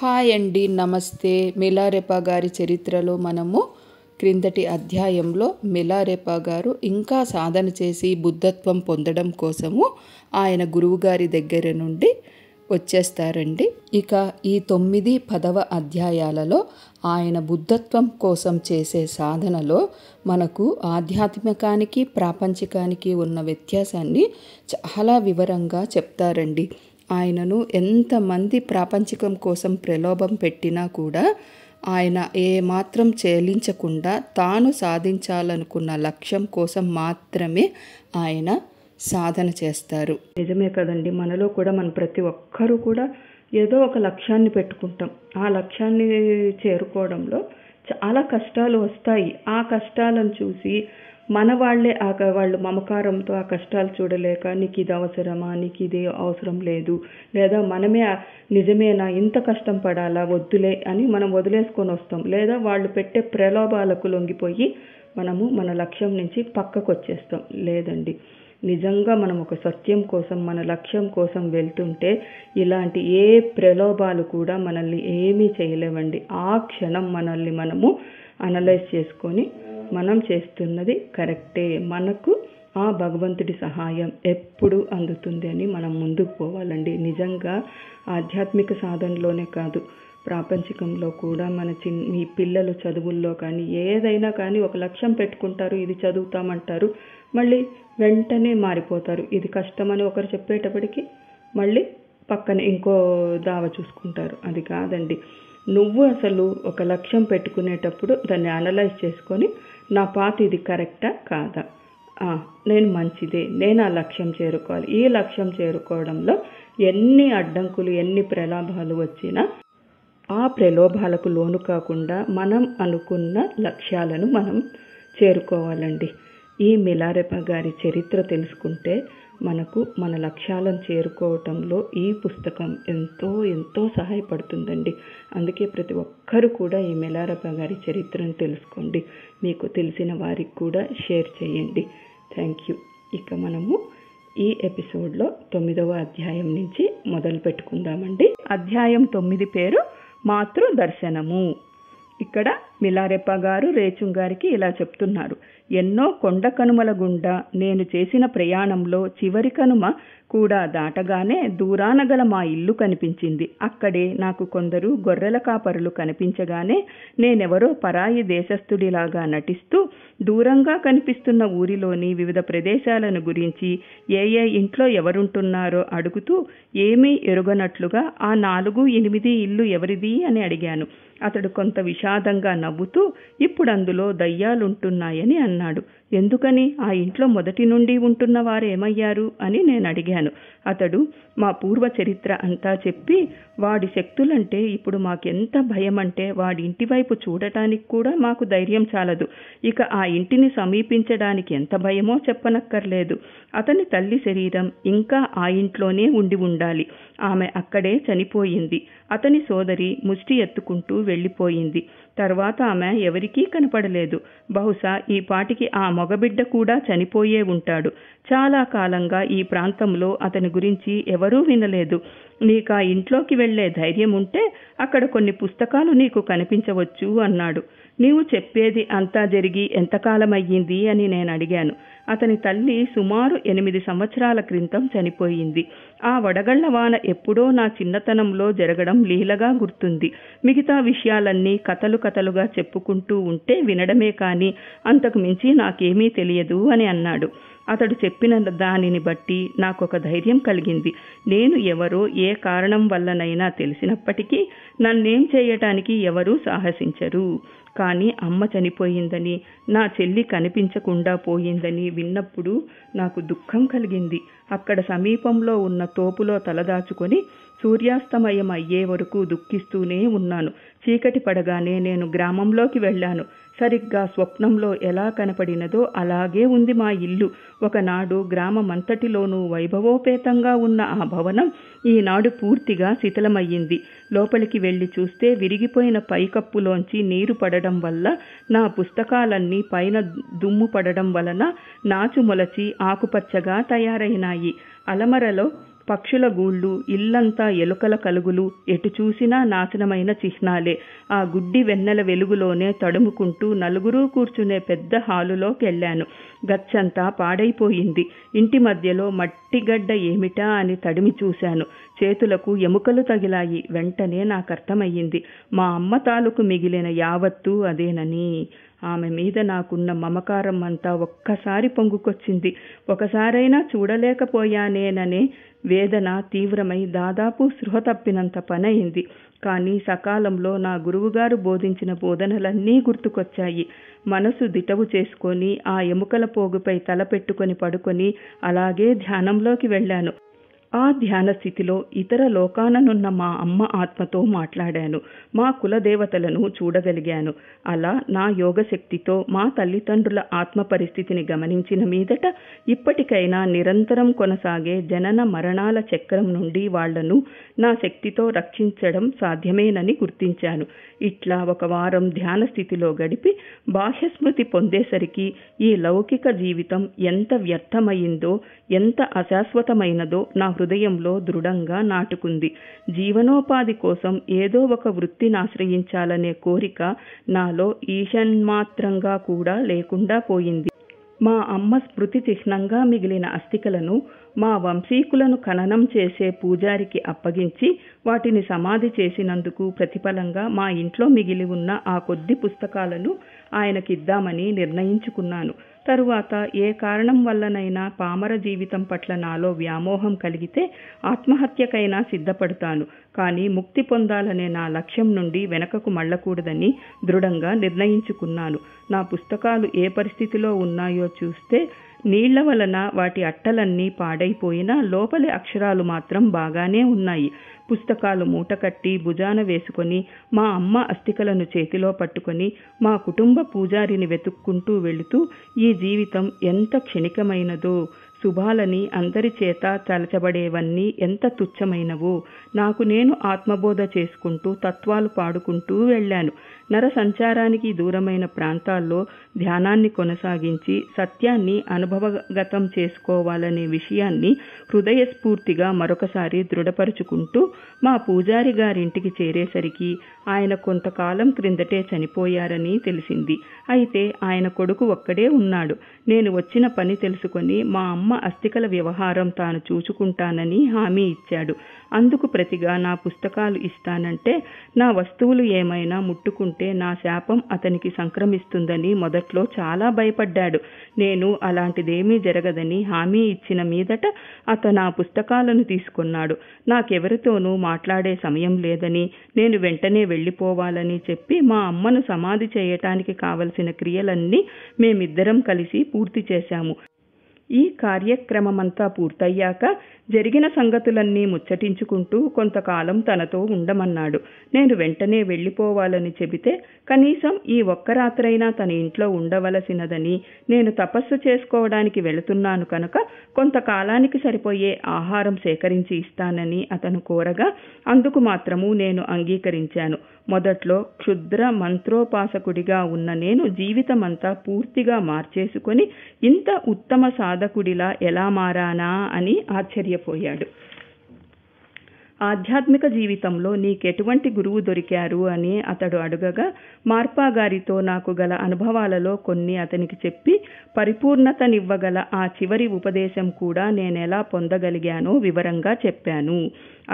hi అండి నమస్తే మిలారెపా గారి చరిత్రలో మనము క్రిందటి అధ్యాయంలో మిలారెపా గారు ఇంకా సాధన చేసి బుద్ధత్వం పొందడం కోసము ఆయన గురువుగారి దగ్గర నుండి వచ్చేస్తారండి ఇక ఈ తొమ్మిది పదవ అధ్యాయాలలో ఆయన బుద్ధత్వం కోసం చేసే సాధనలో మనకు ఆధ్యాత్మికానికి ప్రాపంచికానికి ఉన్న వ్యత్యాసాన్ని చాలా వివరంగా చెప్తారండి ఆయనను ఎంతమంది ప్రాపంచికం కోసం ప్రలోభం పెట్టినా కూడా ఆయన ఏమాత్రం చెలించకుండా తాను సాధించాలనుకున్న లక్ష్యం కోసం మాత్రమే ఆయన సాధన చేస్తారు నిజమే కదండి మనలో కూడా మన ప్రతి ఒక్కరూ కూడా ఏదో ఒక లక్ష్యాన్ని పెట్టుకుంటాం ఆ లక్ష్యాన్ని చేరుకోవడంలో చాలా కష్టాలు వస్తాయి ఆ కష్టాలను చూసి మన వాళ్ళే ఆ వాళ్ళు మమకారంతో ఆ కష్టాలు చూడలేక నీకు ఇది అవసరమా నీకు ఇది అవసరం లేదు లేదా మనమే నిజమేనా ఇంత కష్టం పడాలా వద్దులే అని మనం వదిలేసుకొని వస్తాం లేదా వాళ్ళు పెట్టే ప్రలోభాలకు లొంగిపోయి మనము మన లక్ష్యం నుంచి పక్కకు వచ్చేస్తాం లేదండి నిజంగా మనం ఒక సత్యం కోసం మన లక్ష్యం కోసం వెళ్తుంటే ఇలాంటి ఏ ప్రలోభాలు కూడా మనల్ని ఏమీ చేయలేవండి ఆ క్షణం మనల్ని మనము అనలైజ్ చేసుకొని మనం చేస్తున్నది కరెక్టే మనకు ఆ భగవంతుడి సహాయం ఎప్పుడు అందుతుంది అని మనం ముందుకు పోవాలండి నిజంగా ఆధ్యాత్మిక సాధనలోనే కాదు ప్రాపంచికంలో కూడా మన చిన్న ఈ పిల్లలు చదువుల్లో కానీ ఏదైనా కానీ ఒక లక్ష్యం పెట్టుకుంటారు ఇది చదువుతామంటారు మళ్ళీ వెంటనే మారిపోతారు ఇది కష్టమని ఒకరు చెప్పేటప్పటికి మళ్ళీ పక్కన ఇంకో దావ చూసుకుంటారు అది కాదండి నువ్వు అసలు ఒక లక్ష్యం పెట్టుకునేటప్పుడు దాన్ని అనలైజ్ చేసుకొని నా పాత ఇది కరెక్టా కాదా నేను మంచిదే నేను ఆ లక్ష్యం చేరుకోవాలి ఈ లక్ష్యం చేరుకోవడంలో ఎన్ని అడ్డంకులు ఎన్ని ప్రలోభాలు వచ్చినా ఆ ప్రలోభాలకు లోను కాకుండా మనం అనుకున్న లక్ష్యాలను మనం చేరుకోవాలండి ఈ మిలారెప గారి చరిత్ర తెలుసుకుంటే మనకు మన లక్ష్యాలను చేరుకోవటంలో ఈ పుస్తకం ఎంతో ఎంతో సహాయపడుతుందండి అందుకే ప్రతి ఒక్కరు కూడా ఈ మిలారెప గారి చరిత్రను తెలుసుకోండి మీకు తెలిసిన వారికి కూడా షేర్ చేయండి థ్యాంక్ యూ ఇక మనము ఈ ఎపిసోడ్లో తొమ్మిదవ అధ్యాయం నుంచి మొదలు పెట్టుకుందామండి అధ్యాయం తొమ్మిది పేరు మాతృ దర్శనము ఇక్కడ మిలారెప్ప గారు రేచుంగ్ గారికి ఇలా చెప్తున్నారు ఎన్నో కొండ కనుమల గుండా నేను చేసిన ప్రయాణంలో చివరి కనుమ కూడా దాటగానే దూరాన గల మా ఇల్లు కనిపించింది అక్కడే నాకు కొందరు గొర్రెల కాపరులు కనిపించగానే నేనెవరో పరాయి దేశస్థుడిలాగా నటిస్తూ దూరంగా కనిపిస్తున్న ఊరిలోని వివిధ ప్రదేశాలను గురించి ఏ ఏ ఇంట్లో ఎవరుంటున్నారో అడుగుతూ ఏమీ ఎరుగనట్లుగా ఆ నాలుగు ఎనిమిది ఇల్లు ఎవరిది అని అడిగాను అతడు కొంత విషాదంగా నవ్వుతూ ఇప్పుడు అందులో దయ్యాలుంటున్నాయని అన్నాడు ఎందుకని ఆ ఇంట్లో మొదటి నుండి ఉంటున్న వారేమయ్యారు అని నేను అడిగాను అతడు మా పూర్వ చరిత్ర అంతా చెప్పి వాడి శక్తులంటే ఇప్పుడు మాకెంత భయమంటే వాడి ఇంటివైపు చూడటానికి కూడా మాకు ధైర్యం చాలదు ఇక ఆ ఇంటిని సమీపించడానికి ఎంత భయమో చెప్పనక్కర్లేదు అతని తల్లి శరీరం ఇంకా ఆ ఇంట్లోనే ఉండి ఉండాలి ఆమె అక్కడే చనిపోయింది అతని సోదరి ముష్టి ఎత్తుకుంటూ వెళ్ళిపోయింది తర్వాత ఆమె ఎవరికీ కనపడలేదు బహుశా ఈ పాటికి ఆ మగబిడ్డ కూడా చనిపోయే ఉంటాడు చాలా కాలంగా ఈ ప్రాంతంలో అతని గురించి ఎవరూ వినలేదు నీకు ఆ ఇంట్లోకి వెళ్లే ధైర్యం ఉంటే అక్కడ కొన్ని పుస్తకాలు నీకు కనిపించవచ్చు అన్నాడు నీవు చెప్పేది అంతా జరిగి ఎంతకాలమయ్యింది అని నేను అడిగాను అతని తల్లి సుమారు ఎనిమిది సంవత్సరాల క్రితం చనిపోయింది ఆ వడగళ్ల వాన ఎప్పుడో నా చిన్నతనంలో జరగడం లీలగా గుర్తుంది మిగతా విషయాలన్నీ కథలు కథలుగా చెప్పుకుంటూ ఉంటే వినడమే కానీ అంతకు మించి నాకేమీ తెలియదు అని అన్నాడు అతడు చెప్పిన దానిని బట్టి నాకు ఒక ధైర్యం కలిగింది నేను ఎవరో ఏ కారణం వల్లనైనా తెలిసినప్పటికీ నన్నేం చేయటానికి ఎవరూ సాహసించరు కానీ అమ్మ చనిపోయిందని నా చెల్లి కనిపించకుండా పోయిందని విన్నప్పుడు నాకు దుఃఖం కలిగింది అక్కడ సమీపంలో ఉన్న తోపులో తలదాచుకొని సూర్యాస్తమయం అయ్యే వరకు దుఃఖిస్తూనే ఉన్నాను చీకటి పడగానే నేను గ్రామంలోకి వెళ్ళాను సరిగ్గా స్వప్నంలో ఎలా కనపడినదో అలాగే ఉంది మా ఇల్లు ఒకనాడు గ్రామమంతటిలోనూ వైభవోపేతంగా ఉన్న ఆ భవనం ఈనాడు పూర్తిగా శిథిలమయ్యింది లోపలికి వెళ్ళి చూస్తే విరిగిపోయిన పైకప్పులోంచి నీరు పడడం వల్ల నా పుస్తకాలన్నీ పైన దుమ్ము పడడం వలన నాచు మొలచి ఆకుపచ్చగా తయారైనాయి అలమరలో పక్షుల గూళ్ళు ఇల్లంతా ఎలుకల కలుగులు ఎటు చూసినా నాశనమైన చిహ్నాలే ఆ గుడ్డి వెన్నెల వెలుగులోనే తడుముకుంటూ నలుగురూ కూర్చునే పెద్ద హాలులోకెళ్ళాను గచ్చంతా పాడైపోయింది ఇంటి మధ్యలో మట్టిగడ్డ ఏమిటా అని తడిమి చూశాను చేతులకు ఎముకలు తగిలాయి వెంటనే నాకర్థమయ్యింది మా అమ్మ తాలూకు మిగిలిన యావత్తూ అదేనని ఆమె మీద నాకున్న మమకారం అంతా ఒక్కసారి పొంగుకొచ్చింది ఒకసారైనా చూడలేకపోయానేననే వేదన తీవ్రమై దాదాపు సృహ తప్పినంత పనయింది కానీ సకాలంలో నా గురువుగారు బోధించిన బోధనలన్నీ గుర్తుకొచ్చాయి మనసు దిటవు చేసుకొని ఆ ఎముకల పోగుపై తల పెట్టుకొని పడుకొని అలాగే ధ్యానంలోకి వెళ్ళాను ఆ ధ్యాన స్థితిలో ఇతర లోకాననున్న మా అమ్మ ఆత్మతో మాట్లాడాను మా కులదేవతలను చూడగలిగాను అలా నా యోగశక్తితో మా తల్లిదండ్రుల ఆత్మ పరిస్థితిని గమనించిన మీదట ఇప్పటికైనా నిరంతరం కొనసాగే జనన మరణాల చక్రం నుండి వాళ్లను నా శక్తితో రక్షించడం సాధ్యమేనని గుర్తించాను ఇట్లా ఒక వారం ధ్యాన స్థితిలో గడిపి బాహ్యస్మృతి పొందేసరికి ఈ లౌకిక జీవితం ఎంత వ్యర్థమైందో ఎంత అశాశ్వతమైనదో నా హృదయంలో దృఢంగా నాటుకుంది జీవనోపాధి కోసం ఏదో ఒక వృత్తిని ఆశ్రయించాలనే కోరిక నాలో ఈషన్మాత్రంగా కూడా లేకుండా పోయింది మా అమ్మ స్మృతి చిహ్నంగా మిగిలిన అస్థికలను మా వంశీకులను ఖననం చేసే పూజారికి అప్పగించి వాటిని సమాధి చేసినందుకు ప్రతిఫలంగా మా ఇంట్లో మిగిలి ఉన్న ఆ కొద్ది పుస్తకాలను ఆయనకిద్దామని నిర్ణయించుకున్నాను తరువాత ఏ కారణం వల్లనైనా పామర జీవితం పట్ల నాలో వ్యామోహం కలిగితే ఆత్మహత్యకైనా సిద్ధపడతాను కానీ ముక్తి పొందాలనే నా లక్ష్యం నుండి వెనకకు మళ్ళకూడదని దృఢంగా నిర్ణయించుకున్నాను నా పుస్తకాలు ఏ పరిస్థితిలో ఉన్నాయో చూస్తే నీళ్ల వలన వాటి అట్టలన్నీ పాడైపోయినా లోపలి అక్షరాలు మాత్రం బాగానే ఉన్నాయి పుస్తకాలు మూటకట్టి భుజాన వేసుకొని మా అమ్మ అస్థికలను చేతిలో పట్టుకొని మా కుటుంబ పూజారిని వెతుక్కుంటూ వెళుతూ ఈ జీవితం ఎంత క్షణికమైనదో శుభాలని అందరి చేత చలచబడేవన్నీ ఎంత తుచ్చమైనవో నాకు నేను ఆత్మబోధ చేసుకుంటూ తత్వాలు పాడుకుంటూ వెళ్ళాను నర సంచారానికి దూరమైన ప్రాంతాల్లో ధ్యానాన్ని కొనసాగించి సత్యాన్ని అనుభవగతం చేసుకోవాలనే విషయాన్ని హృదయస్ఫూర్తిగా మరొకసారి దృఢపరుచుకుంటూ మా పూజారి గారింటికి చేరేసరికి ఆయన కొంతకాలం క్రిందటే చనిపోయారని తెలిసింది అయితే ఆయన కొడుకు ఒక్కడే ఉన్నాడు నేను వచ్చిన పని తెలుసుకొని మా అమ్మ అస్థికల వ్యవహారం తాను చూచుకుంటానని హామీ ఇచ్చాడు అందుకు ప్రతిగా నా పుస్తకాలు ఇస్తానంటే నా వస్తువులు ఏమైనా ముట్టుకుంటే నా శాపం అతనికి సంక్రమిస్తుందని మొదట్లో చాలా భయపడ్డాడు నేను అలాంటిదేమీ జరగదని హామీ ఇచ్చిన మీదట అతను ఆ పుస్తకాలను తీసుకున్నాడు నాకెవరితోనూ మాట్లాడే సమయం లేదని నేను వెంటనే వెళ్ళిపోవాలని చెప్పి మా అమ్మను సమాధి చేయటానికి కావలసిన క్రియలన్నీ మేమిద్దరం కలిసి పూర్తి చేశాము ఈ కార్యక్రమమంతా పూర్తయ్యాక జరిగిన సంగతులన్నీ ముచ్చటించుకుంటూ కొంతకాలం తనతో ఉండమన్నాడు నేను వెంటనే వెళ్ళిపోవాలని చెబితే కనీసం ఈ ఒక్క రాత్రైనా తన ఇంట్లో ఉండవలసినదని నేను తపస్సు చేసుకోవడానికి వెళుతున్నాను కనుక కొంతకాలానికి సరిపోయే ఆహారం సేకరించి ఇస్తానని అతను కోరగా అందుకు మాత్రము నేను అంగీకరించాను మొదట్లో క్షుద్ర మంత్రోపాసకుడిగా ఉన్న నేను జీవితమంతా పూర్తిగా మార్చేసుకొని ఇంత ఉత్తమ సాధకుడిలా ఎలా మారానా అని ఆశ్చర్యపోయాడు ఆధ్యాత్మిక జీవితంలో నీకెటువంటి గురువు దొరికారు అని అతడు అడుగగా మార్పాగారితో నాకు గల అనుభవాలలో కొన్ని అతనికి చెప్పి పరిపూర్ణతనివ్వగల ఆ చివరి ఉపదేశం కూడా నేనెలా పొందగలిగానో వివరంగా చెప్పాను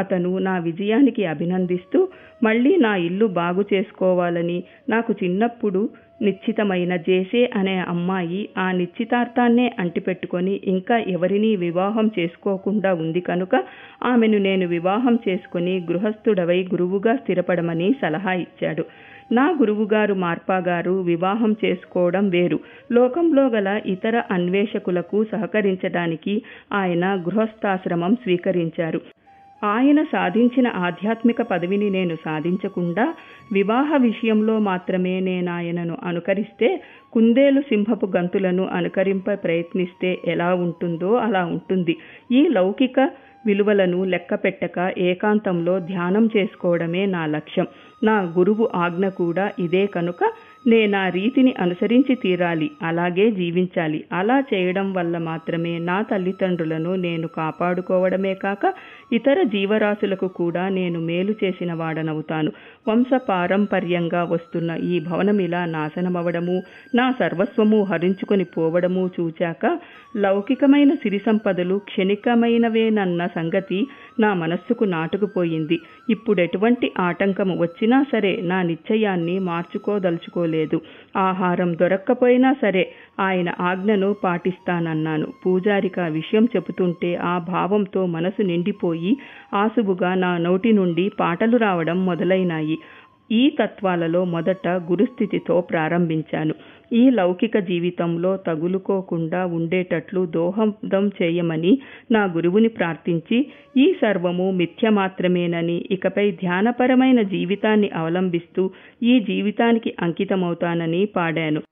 అతను నా విజయానికి అభినందిస్తూ మళ్ళీ నా ఇల్లు బాగు చేసుకోవాలని నాకు చిన్నప్పుడు నిశ్చితమైన జేసే అనే అమ్మాయి ఆ నిశ్చితార్థాన్నే అంటిపెట్టుకొని ఇంకా ఎవరినీ వివాహం చేసుకోకుండా ఉంది కనుక ఆమెను నేను వివాహం చేసుకుని గృహస్థుడవై గురువుగా స్థిరపడమని సలహా ఇచ్చాడు నా గురువుగారు మార్పాగారు వివాహం చేసుకోవడం వేరు లోకంలో గల ఇతర అన్వేషకులకు సహకరించడానికి ఆయన గృహస్థాశ్రమం స్వీకరించారు ఆయన సాధించిన ఆధ్యాత్మిక పదవిని నేను సాధించకుండా వివాహ విషయంలో మాత్రమే నేనాయనను అనుకరిస్తే కుందేలు సింహపు గంతులను అనుకరింప ప్రయత్నిస్తే ఎలా ఉంటుందో అలా ఉంటుంది ఈ లౌకిక విలువలను లెక్కపెట్టక ఏకాంతంలో ధ్యానం చేసుకోవడమే నా లక్ష్యం నా గురువు ఆజ్ఞ కూడా ఇదే కనుక నేను నా రీతిని అనుసరించి తీరాలి అలాగే జీవించాలి అలా చేయడం వల్ల మాత్రమే నా తల్లిదండ్రులను నేను కాపాడుకోవడమే కాక ఇతర జీవరాశులకు కూడా నేను మేలు చేసిన వాడనవుతాను వంశ పారంపర్యంగా వస్తున్న ఈ భవనమిలా నాశనమవడము నా సర్వస్వము హరించుకొని పోవడము చూచాక లౌకికమైన సిరి సంపదలు క్షణికమైనవేనన్న సంగతి నా మనస్సుకు నాటుకుపోయింది ఇప్పుడెటువంటి ఆటంకము వచ్చినా సరే నా నిశ్చయాన్ని మార్చుకోదలుచుకోలేదు ఆహారం దొరక్కపోయినా సరే ఆయన ఆజ్ఞను పాటిస్తానన్నాను పూజారిక ఆ విషయం చెబుతుంటే ఆ భావంతో మనసు నిండిపోయి ఆసుబుగా నా నోటి నుండి పాటలు రావడం మొదలైనాయి ఈ తత్వాలలో మొదట గురుస్థితితో ప్రారంభించాను ఈ లౌకిక జీవితంలో తగులుకోకుండా ఉండేటట్లు దోహదం చేయమని నా గురువుని ప్రార్థించి ఈ సర్వము మిథ్య మాత్రమేనని ఇకపై ధ్యానపరమైన జీవితాన్ని అవలంబిస్తూ ఈ జీవితానికి అంకితమవుతానని పాడాను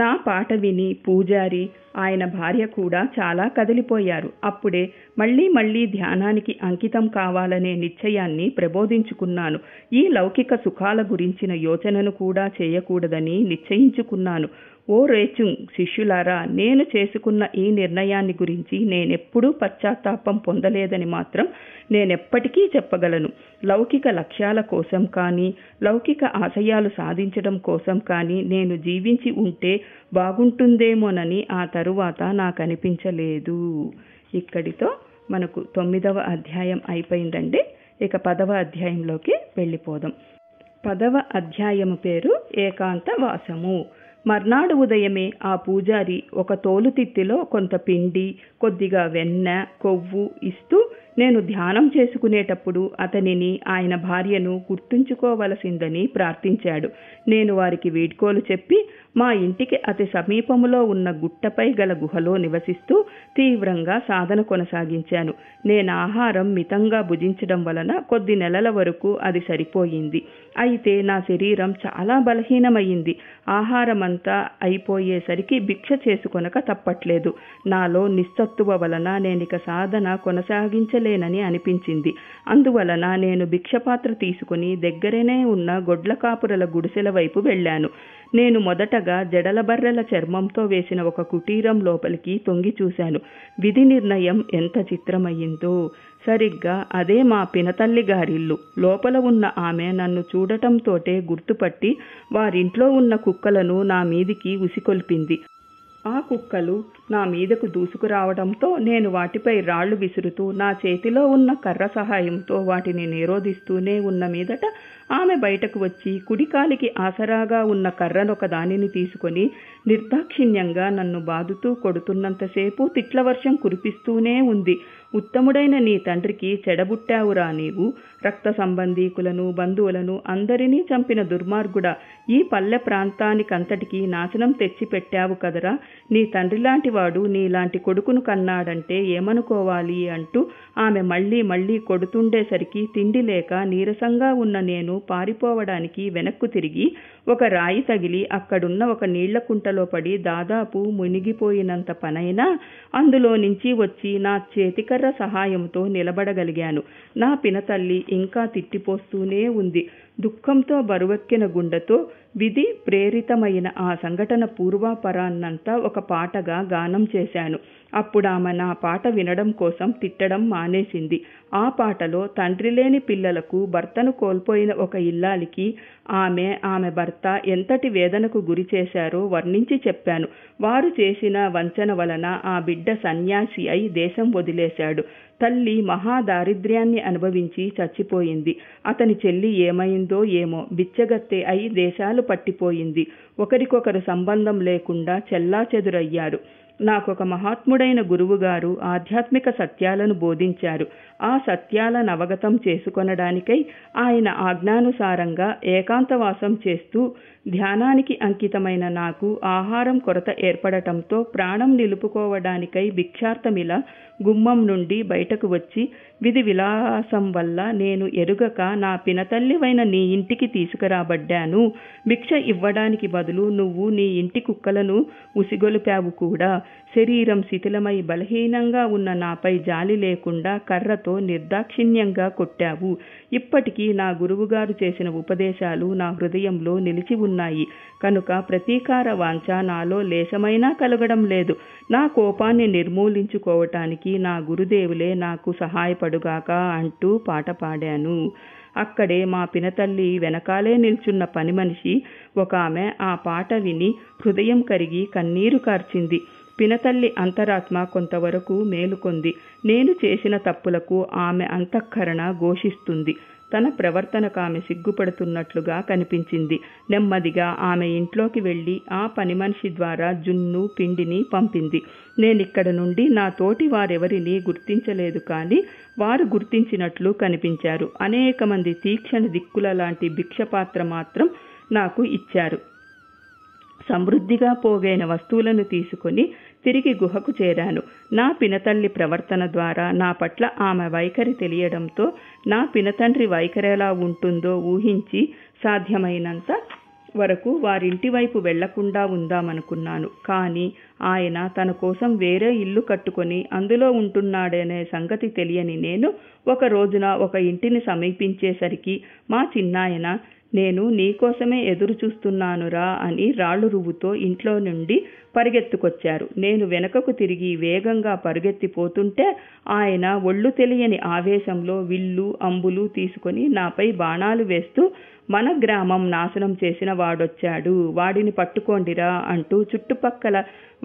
నా పాట విని పూజారి ఆయన భార్య కూడా చాలా కదిలిపోయారు అప్పుడే మళ్ళీ మళ్ళీ ధ్యానానికి అంకితం కావాలనే నిశ్చయాన్ని ప్రబోధించుకున్నాను ఈ లౌకిక సుఖాల గురించిన యోచనను కూడా చేయకూడదని నిశ్చయించుకున్నాను ఓ రేచుంగ్ శిష్యులారా నేను చేసుకున్న ఈ నిర్ణయాన్ని గురించి నేనెప్పుడూ పశ్చాత్తాపం పొందలేదని మాత్రం నేనెప్పటికీ చెప్పగలను లౌకిక లక్ష్యాల కోసం కానీ లౌకిక ఆశయాలు సాధించడం కోసం కానీ నేను జీవించి ఉంటే బాగుంటుందేమోనని ఆ తరువాత నాకు అనిపించలేదు ఇక్కడితో మనకు తొమ్మిదవ అధ్యాయం అయిపోయిందండి ఇక పదవ అధ్యాయంలోకి వెళ్ళిపోదాం పదవ అధ్యాయము పేరు ఏకాంత వాసము మర్నాడు ఉదయమే ఆ పూజారి ఒక తోలుతిత్తిలో కొంత పిండి కొద్దిగా వెన్న కొవ్వు ఇస్తూ నేను ధ్యానం చేసుకునేటప్పుడు అతనిని ఆయన భార్యను గుర్తుంచుకోవలసిందని ప్రార్థించాడు నేను వారికి వీడ్కోలు చెప్పి మా ఇంటికి అతి సమీపములో ఉన్న గుట్టపై గల గుహలో నివసిస్తూ తీవ్రంగా సాధన కొనసాగించాను నేను ఆహారం మితంగా భుజించడం వలన కొద్ది నెలల వరకు అది సరిపోయింది అయితే నా శరీరం చాలా బలహీనమైంది ఆహారమంతా అయిపోయేసరికి భిక్ష చేసుకొనక తప్పట్లేదు నాలో నిస్సత్తువ వలన నేనిక సాధన కొనసాగించలేనని అనిపించింది అందువలన నేను భిక్షపాత్ర తీసుకుని దగ్గరనే ఉన్న గొడ్ల కాపురల గుడిసెల వైపు వెళ్ళాను నేను మొదటగా జడలబర్రెల చర్మంతో వేసిన ఒక కుటీరం లోపలికి తొంగి చూశాను విధి నిర్ణయం ఎంత చిత్రమయ్యిందో సరిగ్గా అదే మా పినతల్లి గారిల్లు లోపల ఉన్న ఆమె నన్ను చూడటంతోటే గుర్తుపట్టి వారింట్లో ఉన్న కుక్కలను నా మీదికి ఉసికొల్పింది ఆ కుక్కలు నా మీదకు దూసుకురావడంతో నేను వాటిపై రాళ్లు విసురుతూ నా చేతిలో ఉన్న కర్ర సహాయంతో వాటిని నిరోధిస్తూనే ఉన్న మీదట ఆమె బయటకు వచ్చి కుడికాలికి ఆసరాగా ఉన్న కర్రనొక దానిని తీసుకొని నిర్దాక్షిణ్యంగా నన్ను బాదుతూ కొడుతున్నంతసేపు తిట్లవర్షం కురిపిస్తూనే ఉంది ఉత్తముడైన నీ తండ్రికి చెడబుట్టావురా నీవు రక్త సంబంధీకులను బంధువులను అందరినీ చంపిన దుర్మార్గుడ ఈ పల్లె ప్రాంతానికంతటికీ నాశనం తెచ్చిపెట్టావు కదరా నీ తండ్రిలాంటి వాడు నీలాంటి కొడుకును కన్నాడంటే ఏమనుకోవాలి అంటూ ఆమె మళ్లీ మళ్లీ కొడుతుండేసరికి తిండి లేక నీరసంగా ఉన్న నేను పారిపోవడానికి వెనక్కు తిరిగి ఒక రాయి తగిలి అక్కడున్న ఒక నీళ్ల కుంటలో పడి దాదాపు మునిగిపోయినంత పనైనా అందులో నుంచి వచ్చి నా చేతికర్ర సహాయంతో నిలబడగలిగాను నా పినతల్లి ఇంకా తిట్టిపోస్తూనే ఉంది దుఃఖంతో బరువెక్కిన గుండెతో విధి ప్రేరితమైన ఆ సంఘటన పూర్వాపరాన్నంతా ఒక పాటగా గానం చేశాను అప్పుడామె నా పాట వినడం కోసం తిట్టడం మానేసింది ఆ పాటలో తండ్రి లేని పిల్లలకు భర్తను కోల్పోయిన ఒక ఇల్లాలికి ఆమె ఆమె భర్త ఎంతటి వేదనకు గురి చేశారో వర్ణించి చెప్పాను వారు చేసిన వంచన వలన ఆ బిడ్డ సన్యాసి అయి దేశం వదిలేశాడు తల్లి మహాదారిద్ర్యాన్ని అనుభవించి చచ్చిపోయింది అతని చెల్లి ఏమైంది ఉందో ఏమో బిచ్చగత్తె అయి దేశాలు పట్టిపోయింది ఒకరికొకరు సంబంధం లేకుండా చెల్లాచెదురయ్యారు నాకొక మహాత్ముడైన గురువుగారు ఆధ్యాత్మిక సత్యాలను బోధించారు ఆ సత్యాలను అవగతం చేసుకొనడానికై ఆయన ఆజ్ఞానుసారంగా ఏకాంతవాసం చేస్తూ ధ్యానానికి అంకితమైన నాకు ఆహారం కొరత ఏర్పడటంతో ప్రాణం నిలుపుకోవడానికై భిక్షార్థమిల గుమ్మం నుండి బయటకు వచ్చి విధి విలాసం వల్ల నేను ఎరుగక నా పినతల్లివైన నీ ఇంటికి తీసుకురాబడ్డాను భిక్ష ఇవ్వడానికి బదులు నువ్వు నీ ఇంటి కుక్కలను ఉసిగొలిపావు కూడా శరీరం శిథిలమై బలహీనంగా ఉన్న నాపై జాలి లేకుండా కర్రతో నిర్దాక్షిణ్యంగా కొట్టావు ఇప్పటికీ నా గురువుగారు చేసిన ఉపదేశాలు నా హృదయంలో నిలిచి ఉన్నాయి కనుక ప్రతీకార వాంఛ నాలో లేశమైనా కలగడం లేదు నా కోపాన్ని నిర్మూలించుకోవటానికి నా గురుదేవులే నాకు సహాయపడుగాక అంటూ పాట పాడాను అక్కడే మా పినతల్లి వెనకాలే నిల్చున్న పని మనిషి ఒక ఆమె ఆ పాట విని హృదయం కరిగి కన్నీరు కార్చింది పినతల్లి అంతరాత్మ కొంతవరకు మేలుకొంది నేను చేసిన తప్పులకు ఆమె అంతఃకరణ ఘోషిస్తుంది తన ప్రవర్తనకామె సిగ్గుపడుతున్నట్లుగా కనిపించింది నెమ్మదిగా ఆమె ఇంట్లోకి వెళ్ళి ఆ పని మనిషి ద్వారా జున్ను పిండిని పంపింది నేనిక్కడ నుండి నా తోటి వారెవరిని గుర్తించలేదు కానీ వారు గుర్తించినట్లు కనిపించారు అనేక మంది తీక్షణ దిక్కుల లాంటి భిక్షపాత్ర మాత్రం నాకు ఇచ్చారు సమృద్ధిగా పోగైన వస్తువులను తీసుకొని తిరిగి గుహకు చేరాను నా పినతండ్రి ప్రవర్తన ద్వారా నా పట్ల ఆమె వైఖరి తెలియడంతో నా పినతండ్రి వైఖరి ఎలా ఉంటుందో ఊహించి సాధ్యమైనంత వరకు వారింటి వైపు వెళ్లకుండా ఉందామనుకున్నాను కానీ ఆయన తన కోసం వేరే ఇల్లు కట్టుకొని అందులో ఉంటున్నాడనే సంగతి తెలియని నేను ఒక రోజున ఒక ఇంటిని సమీపించేసరికి మా చిన్నాయన నేను నీకోసమే ఎదురు చూస్తున్నానురా అని రాళ్ళు రువ్వుతో ఇంట్లో నుండి పరిగెత్తుకొచ్చారు నేను వెనకకు తిరిగి వేగంగా పరిగెత్తిపోతుంటే ఆయన ఒళ్ళు తెలియని ఆవేశంలో విల్లు అంబులు తీసుకొని నాపై బాణాలు వేస్తూ మన గ్రామం నాశనం చేసిన వాడొచ్చాడు వాడిని పట్టుకోండిరా అంటూ చుట్టుపక్కల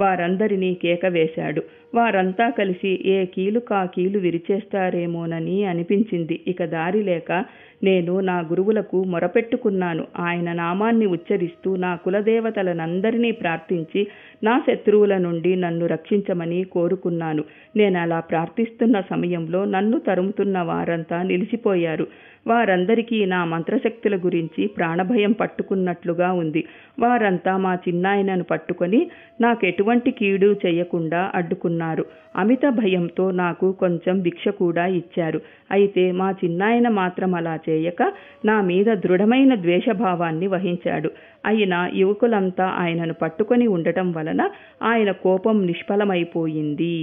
వారందరినీ కేకవేశాడు వారంతా కలిసి ఏ కీలు కా కీలు విరిచేస్తారేమోనని అనిపించింది ఇక దారి లేక నేను నా గురువులకు మొరపెట్టుకున్నాను ఆయన నామాన్ని ఉచ్చరిస్తూ నా కులదేవతలనందరినీ ప్రార్థించి నా శత్రువుల నుండి నన్ను రక్షించమని కోరుకున్నాను నేను అలా ప్రార్థిస్తున్న సమయంలో నన్ను తరుముతున్న వారంతా నిలిచిపోయారు వారందరికీ నా మంత్రశక్తుల గురించి ప్రాణభయం పట్టుకున్నట్లుగా ఉంది వారంతా మా చిన్నాయనను పట్టుకొని నాకెటువంటి కీడు చేయకుండా అడ్డుకున్నారు అమిత భయంతో నాకు కొంచెం భిక్ష కూడా ఇచ్చారు అయితే మా చిన్నాయన మాత్రం అలా చేయక నా మీద దృఢమైన ద్వేషభావాన్ని వహించాడు అయినా యువకులంతా ఆయనను పట్టుకొని ఉండటం వలన ఆయన కోపం నిష్ఫలమైపోయింది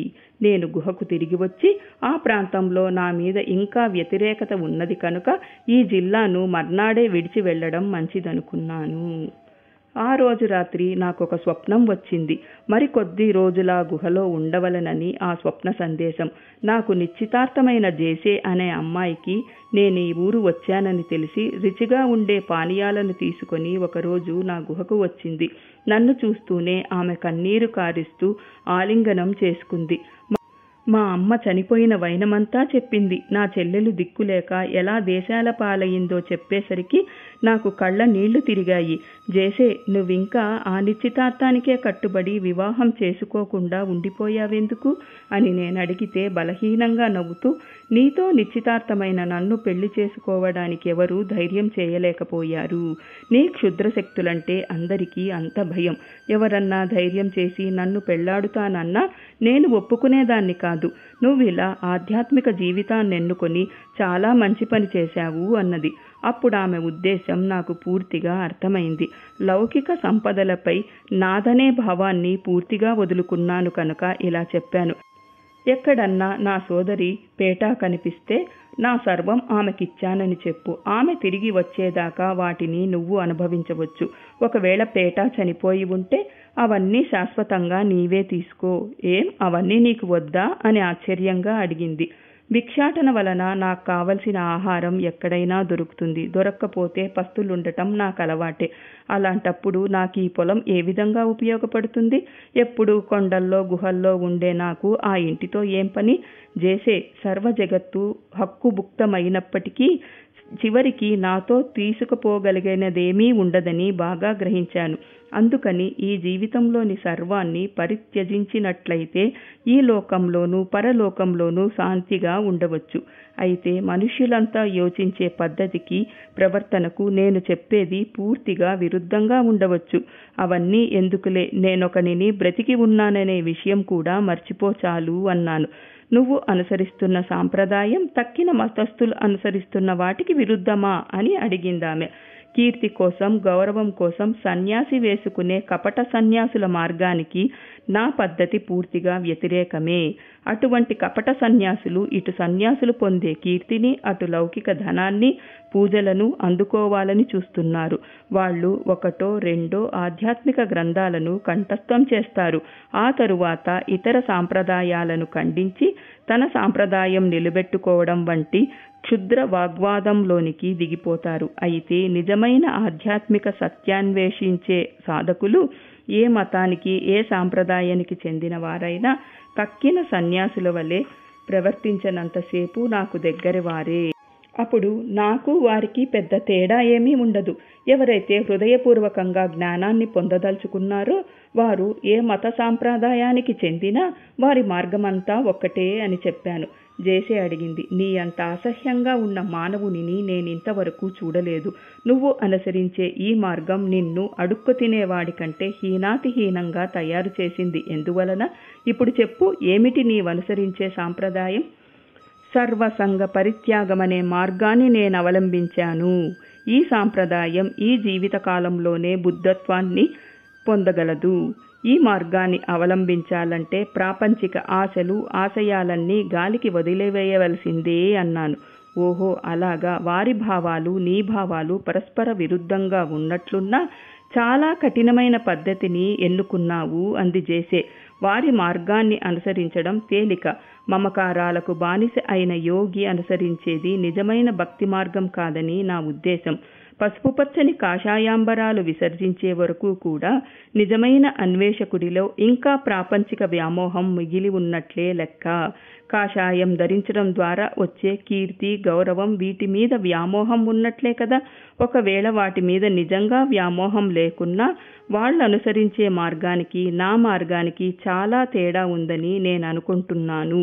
నేను గుహకు తిరిగి వచ్చి ఆ ప్రాంతంలో నా మీద ఇంకా వ్యతిరేకత ఉన్నది కనుక ఈ జిల్లాను మర్నాడే విడిచి వెళ్ళడం మంచిదనుకున్నాను ఆ రోజు రాత్రి నాకు ఒక స్వప్నం వచ్చింది మరికొద్ది రోజుల గుహలో ఉండవలనని ఆ స్వప్న సందేశం నాకు నిశ్చితార్థమైన జేసే అనే అమ్మాయికి నేను ఈ ఊరు వచ్చానని తెలిసి రుచిగా ఉండే పానీయాలను తీసుకొని ఒకరోజు నా గుహకు వచ్చింది నన్ను చూస్తూనే ఆమె కన్నీరు కారిస్తూ ఆలింగనం చేసుకుంది మా అమ్మ చనిపోయిన వైనమంతా చెప్పింది నా చెల్లెలు దిక్కులేక ఎలా దేశాల పాలయ్యిందో చెప్పేసరికి నాకు కళ్ళ నీళ్లు తిరిగాయి జేసే నువ్వింకా ఆ నిశ్చితార్థానికే కట్టుబడి వివాహం చేసుకోకుండా ఉండిపోయావెందుకు అని నేను అడిగితే బలహీనంగా నవ్వుతూ నీతో నిశ్చితార్థమైన నన్ను పెళ్లి చేసుకోవడానికి ఎవరూ ధైర్యం చేయలేకపోయారు నీ క్షుద్రశక్తులంటే అందరికీ అంత భయం ఎవరన్నా ధైర్యం చేసి నన్ను పెళ్లాడుతానన్నా నేను ఒప్పుకునేదాన్ని కాదు నువ్వు ఇలా ఆధ్యాత్మిక జీవితాన్ని ఎన్నుకొని చాలా మంచి పని చేశావు అన్నది అప్పుడు ఆమె ఉద్దేశం నాకు పూర్తిగా అర్థమైంది లౌకిక సంపదలపై నాదనే భావాన్ని పూర్తిగా వదులుకున్నాను కనుక ఇలా చెప్పాను ఎక్కడన్నా నా సోదరి పేటా కనిపిస్తే నా సర్వం ఆమెకిచ్చానని చెప్పు ఆమె తిరిగి వచ్చేదాకా వాటిని నువ్వు అనుభవించవచ్చు ఒకవేళ పేటా చనిపోయి ఉంటే అవన్నీ శాశ్వతంగా నీవే తీసుకో ఏం అవన్నీ నీకు వద్దా అని ఆశ్చర్యంగా అడిగింది భిక్షాటన వలన నాకు కావలసిన ఆహారం ఎక్కడైనా దొరుకుతుంది దొరక్కపోతే పస్తులుండటం నాకు అలవాటే అలాంటప్పుడు నాకు ఈ పొలం ఏ విధంగా ఉపయోగపడుతుంది ఎప్పుడు కొండల్లో గుహల్లో ఉండే నాకు ఆ ఇంటితో ఏం పని చేసే సర్వ జగత్తు హక్కుభుక్తమైనప్పటికీ చివరికి నాతో తీసుకుపోగలిగినదేమీ ఉండదని బాగా గ్రహించాను అందుకని ఈ జీవితంలోని సర్వాన్ని పరిత్యజించినట్లయితే ఈ లోకంలోనూ పరలోకంలోనూ శాంతిగా ఉండవచ్చు అయితే మనుష్యులంతా యోచించే పద్ధతికి ప్రవర్తనకు నేను చెప్పేది పూర్తిగా విరుద్ధంగా ఉండవచ్చు అవన్నీ ఎందుకులే నేనొకనిని బ్రతికి ఉన్నాననే విషయం కూడా మర్చిపో చాలు అన్నాను నువ్వు అనుసరిస్తున్న సాంప్రదాయం తక్కిన మతస్థులు అనుసరిస్తున్న వాటికి విరుద్ధమా అని అడిగిందామె కీర్తి కోసం గౌరవం కోసం సన్యాసి వేసుకునే కపట సన్యాసుల మార్గానికి నా పద్ధతి పూర్తిగా వ్యతిరేకమే అటువంటి కపట సన్యాసులు ఇటు సన్యాసులు పొందే కీర్తిని అటు లౌకిక ధనాన్ని పూజలను అందుకోవాలని చూస్తున్నారు వాళ్ళు ఒకటో రెండో ఆధ్యాత్మిక గ్రంథాలను కంఠస్థం చేస్తారు ఆ తరువాత ఇతర సాంప్రదాయాలను ఖండించి తన సాంప్రదాయం నిలబెట్టుకోవడం వంటి క్షుద్ర వాగ్వాదంలోనికి దిగిపోతారు అయితే నిజమైన ఆధ్యాత్మిక సత్యాన్వేషించే సాధకులు ఏ మతానికి ఏ సాంప్రదాయానికి చెందిన వారైనా తక్కిన సన్యాసుల వలె ప్రవర్తించనంతసేపు నాకు దగ్గర వారే అప్పుడు నాకు వారికి పెద్ద తేడా ఏమీ ఉండదు ఎవరైతే హృదయపూర్వకంగా జ్ఞానాన్ని పొందదలుచుకున్నారో వారు ఏ మత సాంప్రదాయానికి చెందినా వారి మార్గమంతా ఒక్కటే అని చెప్పాను జేసే అడిగింది నీ అంత అసహ్యంగా ఉన్న మానవునిని నేనింతవరకు చూడలేదు నువ్వు అనుసరించే ఈ మార్గం నిన్ను అడుక్కు తినేవాడి కంటే హీనాతిహీనంగా తయారు చేసింది ఎందువలన ఇప్పుడు చెప్పు ఏమిటి నీవనుసరించే సాంప్రదాయం సర్వసంగ పరిత్యాగమనే మార్గాన్ని నేను అవలంబించాను ఈ సాంప్రదాయం ఈ జీవితకాలంలోనే బుద్ధత్వాన్ని పొందగలదు ఈ మార్గాన్ని అవలంబించాలంటే ప్రాపంచిక ఆశలు ఆశయాలన్నీ గాలికి వదిలివేయవలసిందే అన్నాను ఓహో అలాగా వారి భావాలు నీ భావాలు పరస్పర విరుద్ధంగా ఉన్నట్లున్నా చాలా కఠినమైన పద్ధతిని ఎన్నుకున్నావు అంది జేసే వారి మార్గాన్ని అనుసరించడం తేలిక మమకారాలకు బానిస అయిన యోగి అనుసరించేది నిజమైన భక్తి మార్గం కాదని నా ఉద్దేశం పసుపు పచ్చని కాషాయాంబరాలు విసర్జించే వరకు కూడా నిజమైన అన్వేషకుడిలో ఇంకా ప్రాపంచిక వ్యామోహం మిగిలి ఉన్నట్లే లెక్క కాషాయం ధరించడం ద్వారా వచ్చే కీర్తి గౌరవం వీటి మీద వ్యామోహం ఉన్నట్లే కదా ఒకవేళ వాటి మీద నిజంగా వ్యామోహం లేకున్నా వాళ్ళు అనుసరించే మార్గానికి నా మార్గానికి చాలా తేడా ఉందని నేను అనుకుంటున్నాను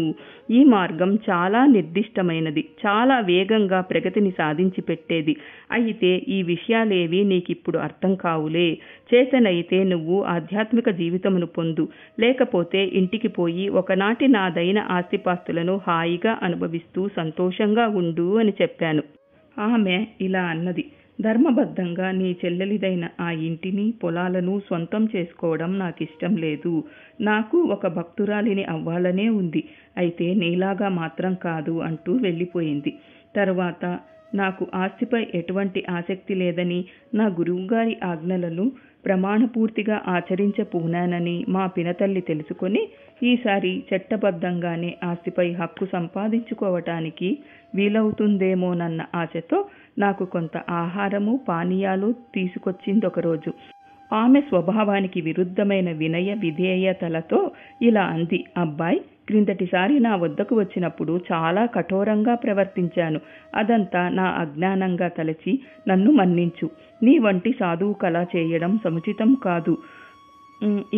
ఈ మార్గం చాలా నిర్దిష్టమైనది చాలా వేగంగా ప్రగతిని సాధించి పెట్టేది అయితే ఈ విషయాలేవి నీకిప్పుడు అర్థం కావులే చేతనైతే నువ్వు ఆధ్యాత్మిక జీవితమును పొందు లేకపోతే ఇంటికి పోయి ఒకనాటి నాదైన ఆస్తిపాస్తులను హాయిగా అనుభవిస్తూ సంతోషంగా ఉండు అని చెప్పాను ఆమె ఇలా అన్నది ధర్మబద్ధంగా నీ చెల్లెలిదైన ఆ ఇంటిని పొలాలను సొంతం చేసుకోవడం నాకు ఇష్టం లేదు నాకు ఒక భక్తురాలిని అవ్వాలనే ఉంది అయితే నీలాగా మాత్రం కాదు అంటూ వెళ్ళిపోయింది తర్వాత నాకు ఆస్తిపై ఎటువంటి ఆసక్తి లేదని నా గురువుగారి ఆజ్ఞలను ప్రమాణపూర్తిగా ఆచరించపోనానని మా పినతల్లి తెలుసుకొని ఈసారి చట్టబద్ధంగానే ఆస్తిపై హక్కు సంపాదించుకోవటానికి వీలవుతుందేమోనన్న ఆశతో నాకు కొంత ఆహారము పానీయాలు తీసుకొచ్చిందొకరోజు ఆమె స్వభావానికి విరుద్ధమైన వినయ విధేయతలతో ఇలా అంది అబ్బాయి క్రిందటిసారి నా వద్దకు వచ్చినప్పుడు చాలా కఠోరంగా ప్రవర్తించాను అదంతా నా అజ్ఞానంగా తలచి నన్ను మన్నించు నీ వంటి సాధువు కళ చేయడం సముచితం కాదు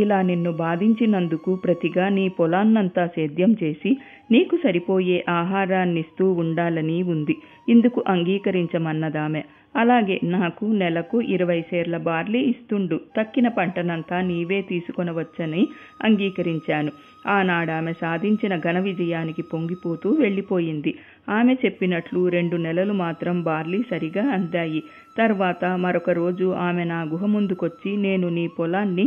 ఇలా నిన్ను బాధించినందుకు ప్రతిగా నీ పొలాన్నంతా సేద్యం చేసి నీకు సరిపోయే ఆహారాన్నిస్తూ ఉండాలని ఉంది ఇందుకు అంగీకరించమన్నదామె అలాగే నాకు నెలకు ఇరవై సేర్ల బార్లీ ఇస్తుండు తక్కిన పంటనంతా నీవే తీసుకొనవచ్చని అంగీకరించాను ఆనాడామె సాధించిన ఘన విజయానికి పొంగిపోతూ వెళ్ళిపోయింది ఆమె చెప్పినట్లు రెండు నెలలు మాత్రం బార్లీ సరిగా అందాయి తర్వాత మరొక రోజు ఆమె నా గుహ ముందుకొచ్చి నేను నీ పొలాన్ని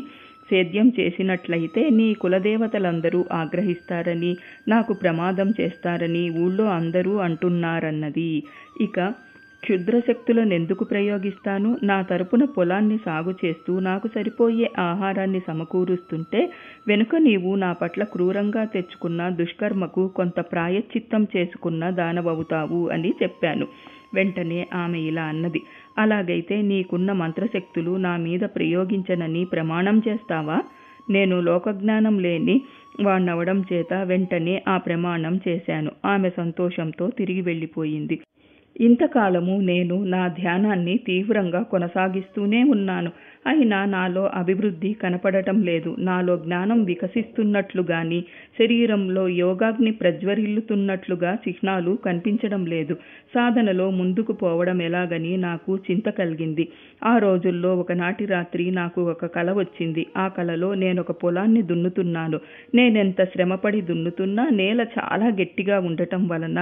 సేద్యం చేసినట్లయితే నీ కులదేవతలందరూ ఆగ్రహిస్తారని నాకు ప్రమాదం చేస్తారని ఊళ్ళో అందరూ అంటున్నారన్నది ఇక క్షుద్రశక్తులనెందుకు ప్రయోగిస్తాను నా తరపున పొలాన్ని సాగు చేస్తూ నాకు సరిపోయే ఆహారాన్ని సమకూరుస్తుంటే వెనుక నీవు నా పట్ల క్రూరంగా తెచ్చుకున్న దుష్కర్మకు కొంత ప్రాయశ్చిత్తం చేసుకున్న దానవవుతావు అని చెప్పాను వెంటనే ఆమె ఇలా అన్నది అలాగైతే నీకున్న మంత్రశక్తులు నా మీద ప్రయోగించనని ప్రమాణం చేస్తావా నేను లోకజ్ఞానం లేని వాణ్ణవడం చేత వెంటనే ఆ ప్రమాణం చేశాను ఆమె సంతోషంతో తిరిగి వెళ్ళిపోయింది ఇంతకాలము నేను నా ధ్యానాన్ని తీవ్రంగా కొనసాగిస్తూనే ఉన్నాను అయినా నాలో అభివృద్ధి కనపడటం లేదు నాలో జ్ఞానం వికసిస్తున్నట్లు గాని శరీరంలో యోగాగ్ని ప్రజ్వరిల్లుతున్నట్లుగా చిహ్నాలు కనిపించడం లేదు సాధనలో ముందుకు పోవడం ఎలాగని నాకు చింత కలిగింది ఆ రోజుల్లో ఒకనాటి రాత్రి నాకు ఒక కల వచ్చింది ఆ కలలో నేనొక పొలాన్ని దున్నుతున్నాను నేనెంత శ్రమపడి దున్నుతున్నా నేల చాలా గట్టిగా ఉండటం వలన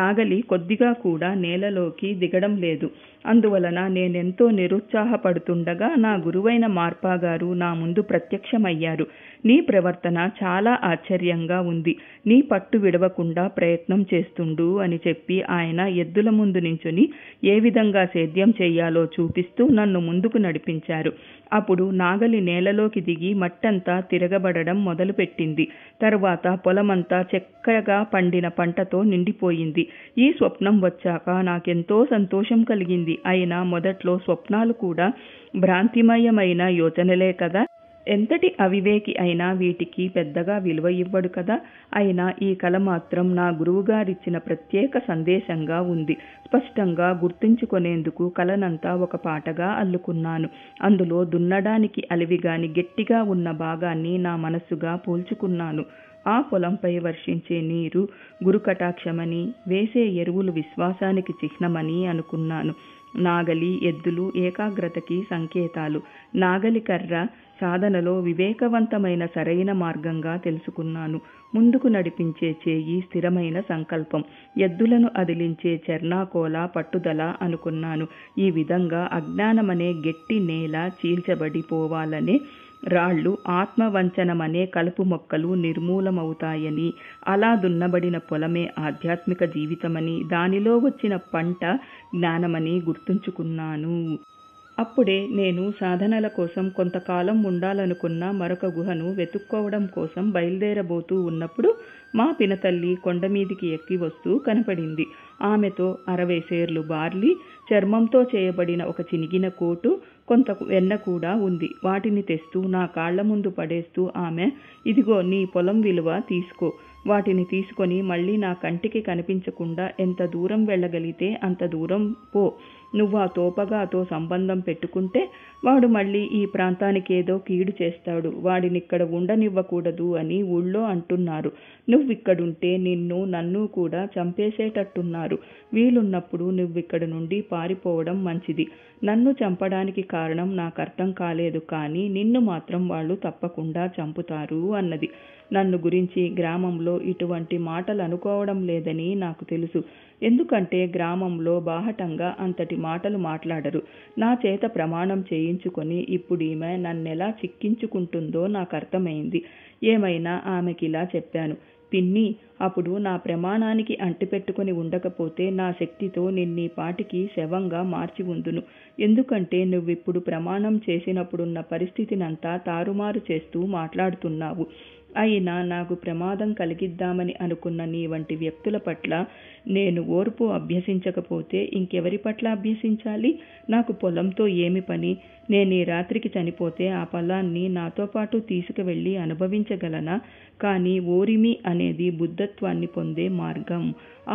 నాగలి కొద్దిగా కూడా నేలలోకి దిగడం లేదు అందువలన నేనెంతో నిరుత్సాహపడుతుండగా నా గురువైన మార్పా గారు నా ముందు ప్రత్యక్షమయ్యారు నీ ప్రవర్తన చాలా ఆశ్చర్యంగా ఉంది నీ పట్టు విడవకుండా ప్రయత్నం చేస్తుండు అని చెప్పి ఆయన ఎద్దుల ముందు నించుని ఏ విధంగా సేద్యం చేయాలో చూపిస్తూ నన్ను ముందుకు నడిపించారు అప్పుడు నాగలి నేలలోకి దిగి మట్టంతా తిరగబడడం మొదలుపెట్టింది తర్వాత పొలమంతా చక్కగా పండిన పంటతో నిండిపోయింది ఈ స్వప్నం వచ్చాక నాకెంతో సంతోషం కలిగింది అయినా మొదట్లో స్వప్నాలు కూడా భ్రాంతిమయమైన యోచనలే కదా ఎంతటి అవివేకి అయినా వీటికి పెద్దగా విలువ ఇవ్వడు కదా అయినా ఈ కళ మాత్రం నా గురువుగారిచ్చిన ప్రత్యేక సందేశంగా ఉంది స్పష్టంగా గుర్తుంచుకునేందుకు కలనంతా ఒక పాటగా అల్లుకున్నాను అందులో దున్నడానికి అలివిగాని గట్టిగా ఉన్న భాగాన్ని నా మనస్సుగా పోల్చుకున్నాను ఆ పొలంపై వర్షించే నీరు గురుకటాక్షమని వేసే ఎరువులు విశ్వాసానికి చిహ్నమని అనుకున్నాను నాగలి ఎద్దులు ఏకాగ్రతకి సంకేతాలు నాగలి కర్ర సాధనలో వివేకవంతమైన సరైన మార్గంగా తెలుసుకున్నాను ముందుకు నడిపించే చేయి స్థిరమైన సంకల్పం ఎద్దులను అదిలించే చర్నాకోల పట్టుదల అనుకున్నాను ఈ విధంగా అజ్ఞానమనే గట్టి నేల చీల్చబడిపోవాలనే రాళ్ళు ఆత్మవంచనమనే కలుపు మొక్కలు నిర్మూలమవుతాయని అలా దున్నబడిన పొలమే ఆధ్యాత్మిక జీవితమని దానిలో వచ్చిన పంట జ్ఞానమని గుర్తుంచుకున్నాను అప్పుడే నేను సాధనల కోసం కొంతకాలం ఉండాలనుకున్న మరొక గుహను వెతుక్కోవడం కోసం బయలుదేరబోతూ ఉన్నప్పుడు మా పినతల్లి కొండమీదికి ఎక్కి వస్తూ కనపడింది ఆమెతో అరవై సేర్లు బార్లీ చర్మంతో చేయబడిన ఒక చినిగిన కోటు కొంత వెన్న కూడా ఉంది వాటిని తెస్తూ నా కాళ్ల ముందు పడేస్తూ ఆమె ఇదిగో నీ పొలం విలువ తీసుకో వాటిని తీసుకొని మళ్ళీ నా కంటికి కనిపించకుండా ఎంత దూరం వెళ్ళగలిగితే అంత దూరం పో నువ్వు ఆ తోపగాతో సంబంధం పెట్టుకుంటే వాడు మళ్ళీ ఈ ప్రాంతానికి ఏదో కీడు చేస్తాడు వాడినిక్కడ ఉండనివ్వకూడదు అని ఊళ్ళో అంటున్నారు నువ్విక్కడుంటే నిన్ను నన్ను కూడా చంపేసేటట్టున్నారు వీలున్నప్పుడు నువ్విక్కడ నుండి పారిపోవడం మంచిది నన్ను చంపడానికి కారణం నాకు అర్థం కాలేదు కానీ నిన్ను మాత్రం వాళ్ళు తప్పకుండా చంపుతారు అన్నది నన్ను గురించి గ్రామంలో ఇటువంటి మాటలు అనుకోవడం లేదని నాకు తెలుసు ఎందుకంటే గ్రామంలో బాహటంగా అంతటి మాటలు మాట్లాడరు నా చేత ప్రమాణం చేయించుకొని ఇప్పుడు ఈమె నన్నెలా చిక్కించుకుంటుందో నాకు అర్థమైంది ఏమైనా ఆమెకి ఇలా చెప్పాను పిన్ని అప్పుడు నా ప్రమాణానికి అంటిపెట్టుకుని ఉండకపోతే నా శక్తితో నిన్నీ పాటికి శవంగా మార్చి ఉందును ఎందుకంటే నువ్విప్పుడు ప్రమాణం చేసినప్పుడున్న పరిస్థితినంతా తారుమారు చేస్తూ మాట్లాడుతున్నావు అయినా నాకు ప్రమాదం కలిగిద్దామని అనుకున్న నీ వంటి వ్యక్తుల పట్ల నేను ఓర్పు అభ్యసించకపోతే ఇంకెవరి పట్ల అభ్యసించాలి నాకు పొలంతో ఏమి పని నేను ఈ రాత్రికి చనిపోతే ఆ పొలాన్ని నాతో పాటు తీసుకువెళ్ళి అనుభవించగలనా కానీ ఓరిమి అనేది బుద్ధత్వాన్ని పొందే మార్గం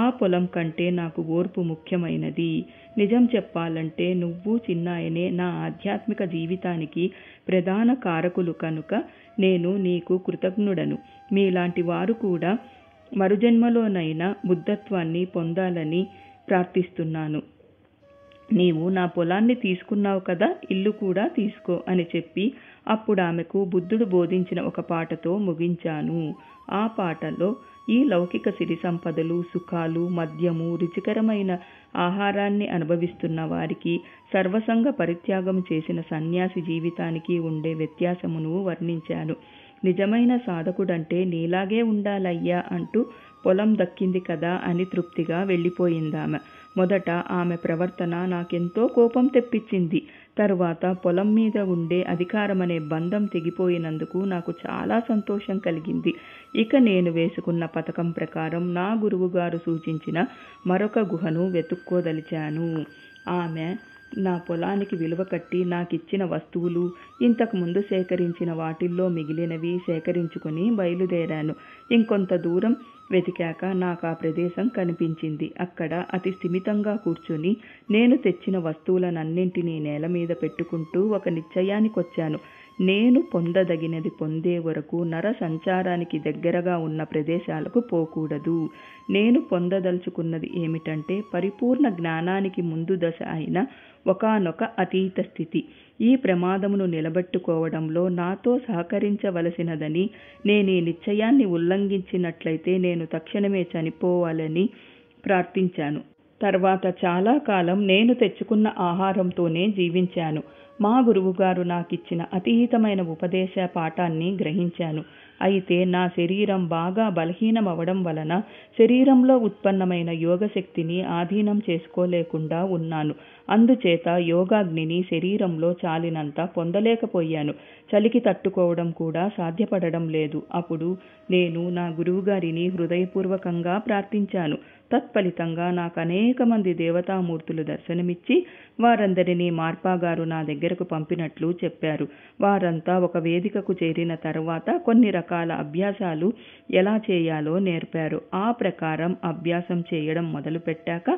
ఆ పొలం కంటే నాకు ఓర్పు ముఖ్యమైనది నిజం చెప్పాలంటే నువ్వు చిన్నాయనే నా ఆధ్యాత్మిక జీవితానికి ప్రధాన కారకులు కనుక నేను నీకు కృతజ్ఞుడను మీలాంటి వారు కూడా మరుజన్మలోనైనా బుద్ధత్వాన్ని పొందాలని ప్రార్థిస్తున్నాను నీవు నా పొలాన్ని తీసుకున్నావు కదా ఇల్లు కూడా తీసుకో అని చెప్పి అప్పుడు ఆమెకు బుద్ధుడు బోధించిన ఒక పాటతో ముగించాను ఆ పాటలో ఈ లౌకిక సిరి సంపదలు సుఖాలు మద్యము రుచికరమైన ఆహారాన్ని అనుభవిస్తున్న వారికి సర్వసంగ పరిత్యాగం చేసిన సన్యాసి జీవితానికి ఉండే వ్యత్యాసమును వర్ణించాను నిజమైన సాధకుడంటే నీలాగే ఉండాలయ్యా అంటూ పొలం దక్కింది కదా అని తృప్తిగా వెళ్ళిపోయిందామె మొదట ఆమె ప్రవర్తన నాకెంతో కోపం తెప్పించింది తరువాత పొలం మీద ఉండే అధికారమనే బంధం తెగిపోయినందుకు నాకు చాలా సంతోషం కలిగింది ఇక నేను వేసుకున్న పథకం ప్రకారం నా గురువుగారు సూచించిన మరొక గుహను వెతుక్కోదలిచాను ఆమె నా పొలానికి విలువ కట్టి నాకిచ్చిన వస్తువులు ఇంతకుముందు సేకరించిన వాటిల్లో మిగిలినవి సేకరించుకుని బయలుదేరాను ఇంకొంత దూరం వెతికాక నాకు ఆ ప్రదేశం కనిపించింది అక్కడ అతి స్థిమితంగా కూర్చుని నేను తెచ్చిన వస్తువులనన్నింటినీ నేల మీద పెట్టుకుంటూ ఒక నిశ్చయానికొచ్చాను నేను పొందదగినది పొందే వరకు నర సంచారానికి దగ్గరగా ఉన్న ప్రదేశాలకు పోకూడదు నేను పొందదలుచుకున్నది ఏమిటంటే పరిపూర్ణ జ్ఞానానికి ముందు దశ అయిన ఒకనొక అతీత స్థితి ఈ ప్రమాదమును నిలబెట్టుకోవడంలో నాతో సహకరించవలసినదని నేను ఈ నిశ్చయాన్ని ఉల్లంఘించినట్లయితే నేను తక్షణమే చనిపోవాలని ప్రార్థించాను తర్వాత చాలా కాలం నేను తెచ్చుకున్న ఆహారంతోనే జీవించాను మా గురువు గారు నాకిచ్చిన అతీతమైన ఉపదేశ పాఠాన్ని గ్రహించాను అయితే నా శరీరం బాగా బలహీనం అవ్వడం వలన శరీరంలో ఉత్పన్నమైన యోగశక్తిని ఆధీనం చేసుకోలేకుండా ఉన్నాను అందుచేత యోగాగ్నిని శరీరంలో చాలినంత పొందలేకపోయాను చలికి తట్టుకోవడం కూడా సాధ్యపడడం లేదు అప్పుడు నేను నా గురువుగారిని హృదయపూర్వకంగా ప్రార్థించాను తత్ఫలితంగా నాకు అనేక మంది దేవతామూర్తులు దర్శనమిచ్చి వారందరినీ మార్పాగారు నా దగ్గరకు పంపినట్లు చెప్పారు వారంతా ఒక వేదికకు చేరిన తర్వాత కొన్ని రకాల అభ్యాసాలు ఎలా చేయాలో నేర్పారు ఆ ప్రకారం అభ్యాసం చేయడం మొదలుపెట్టాక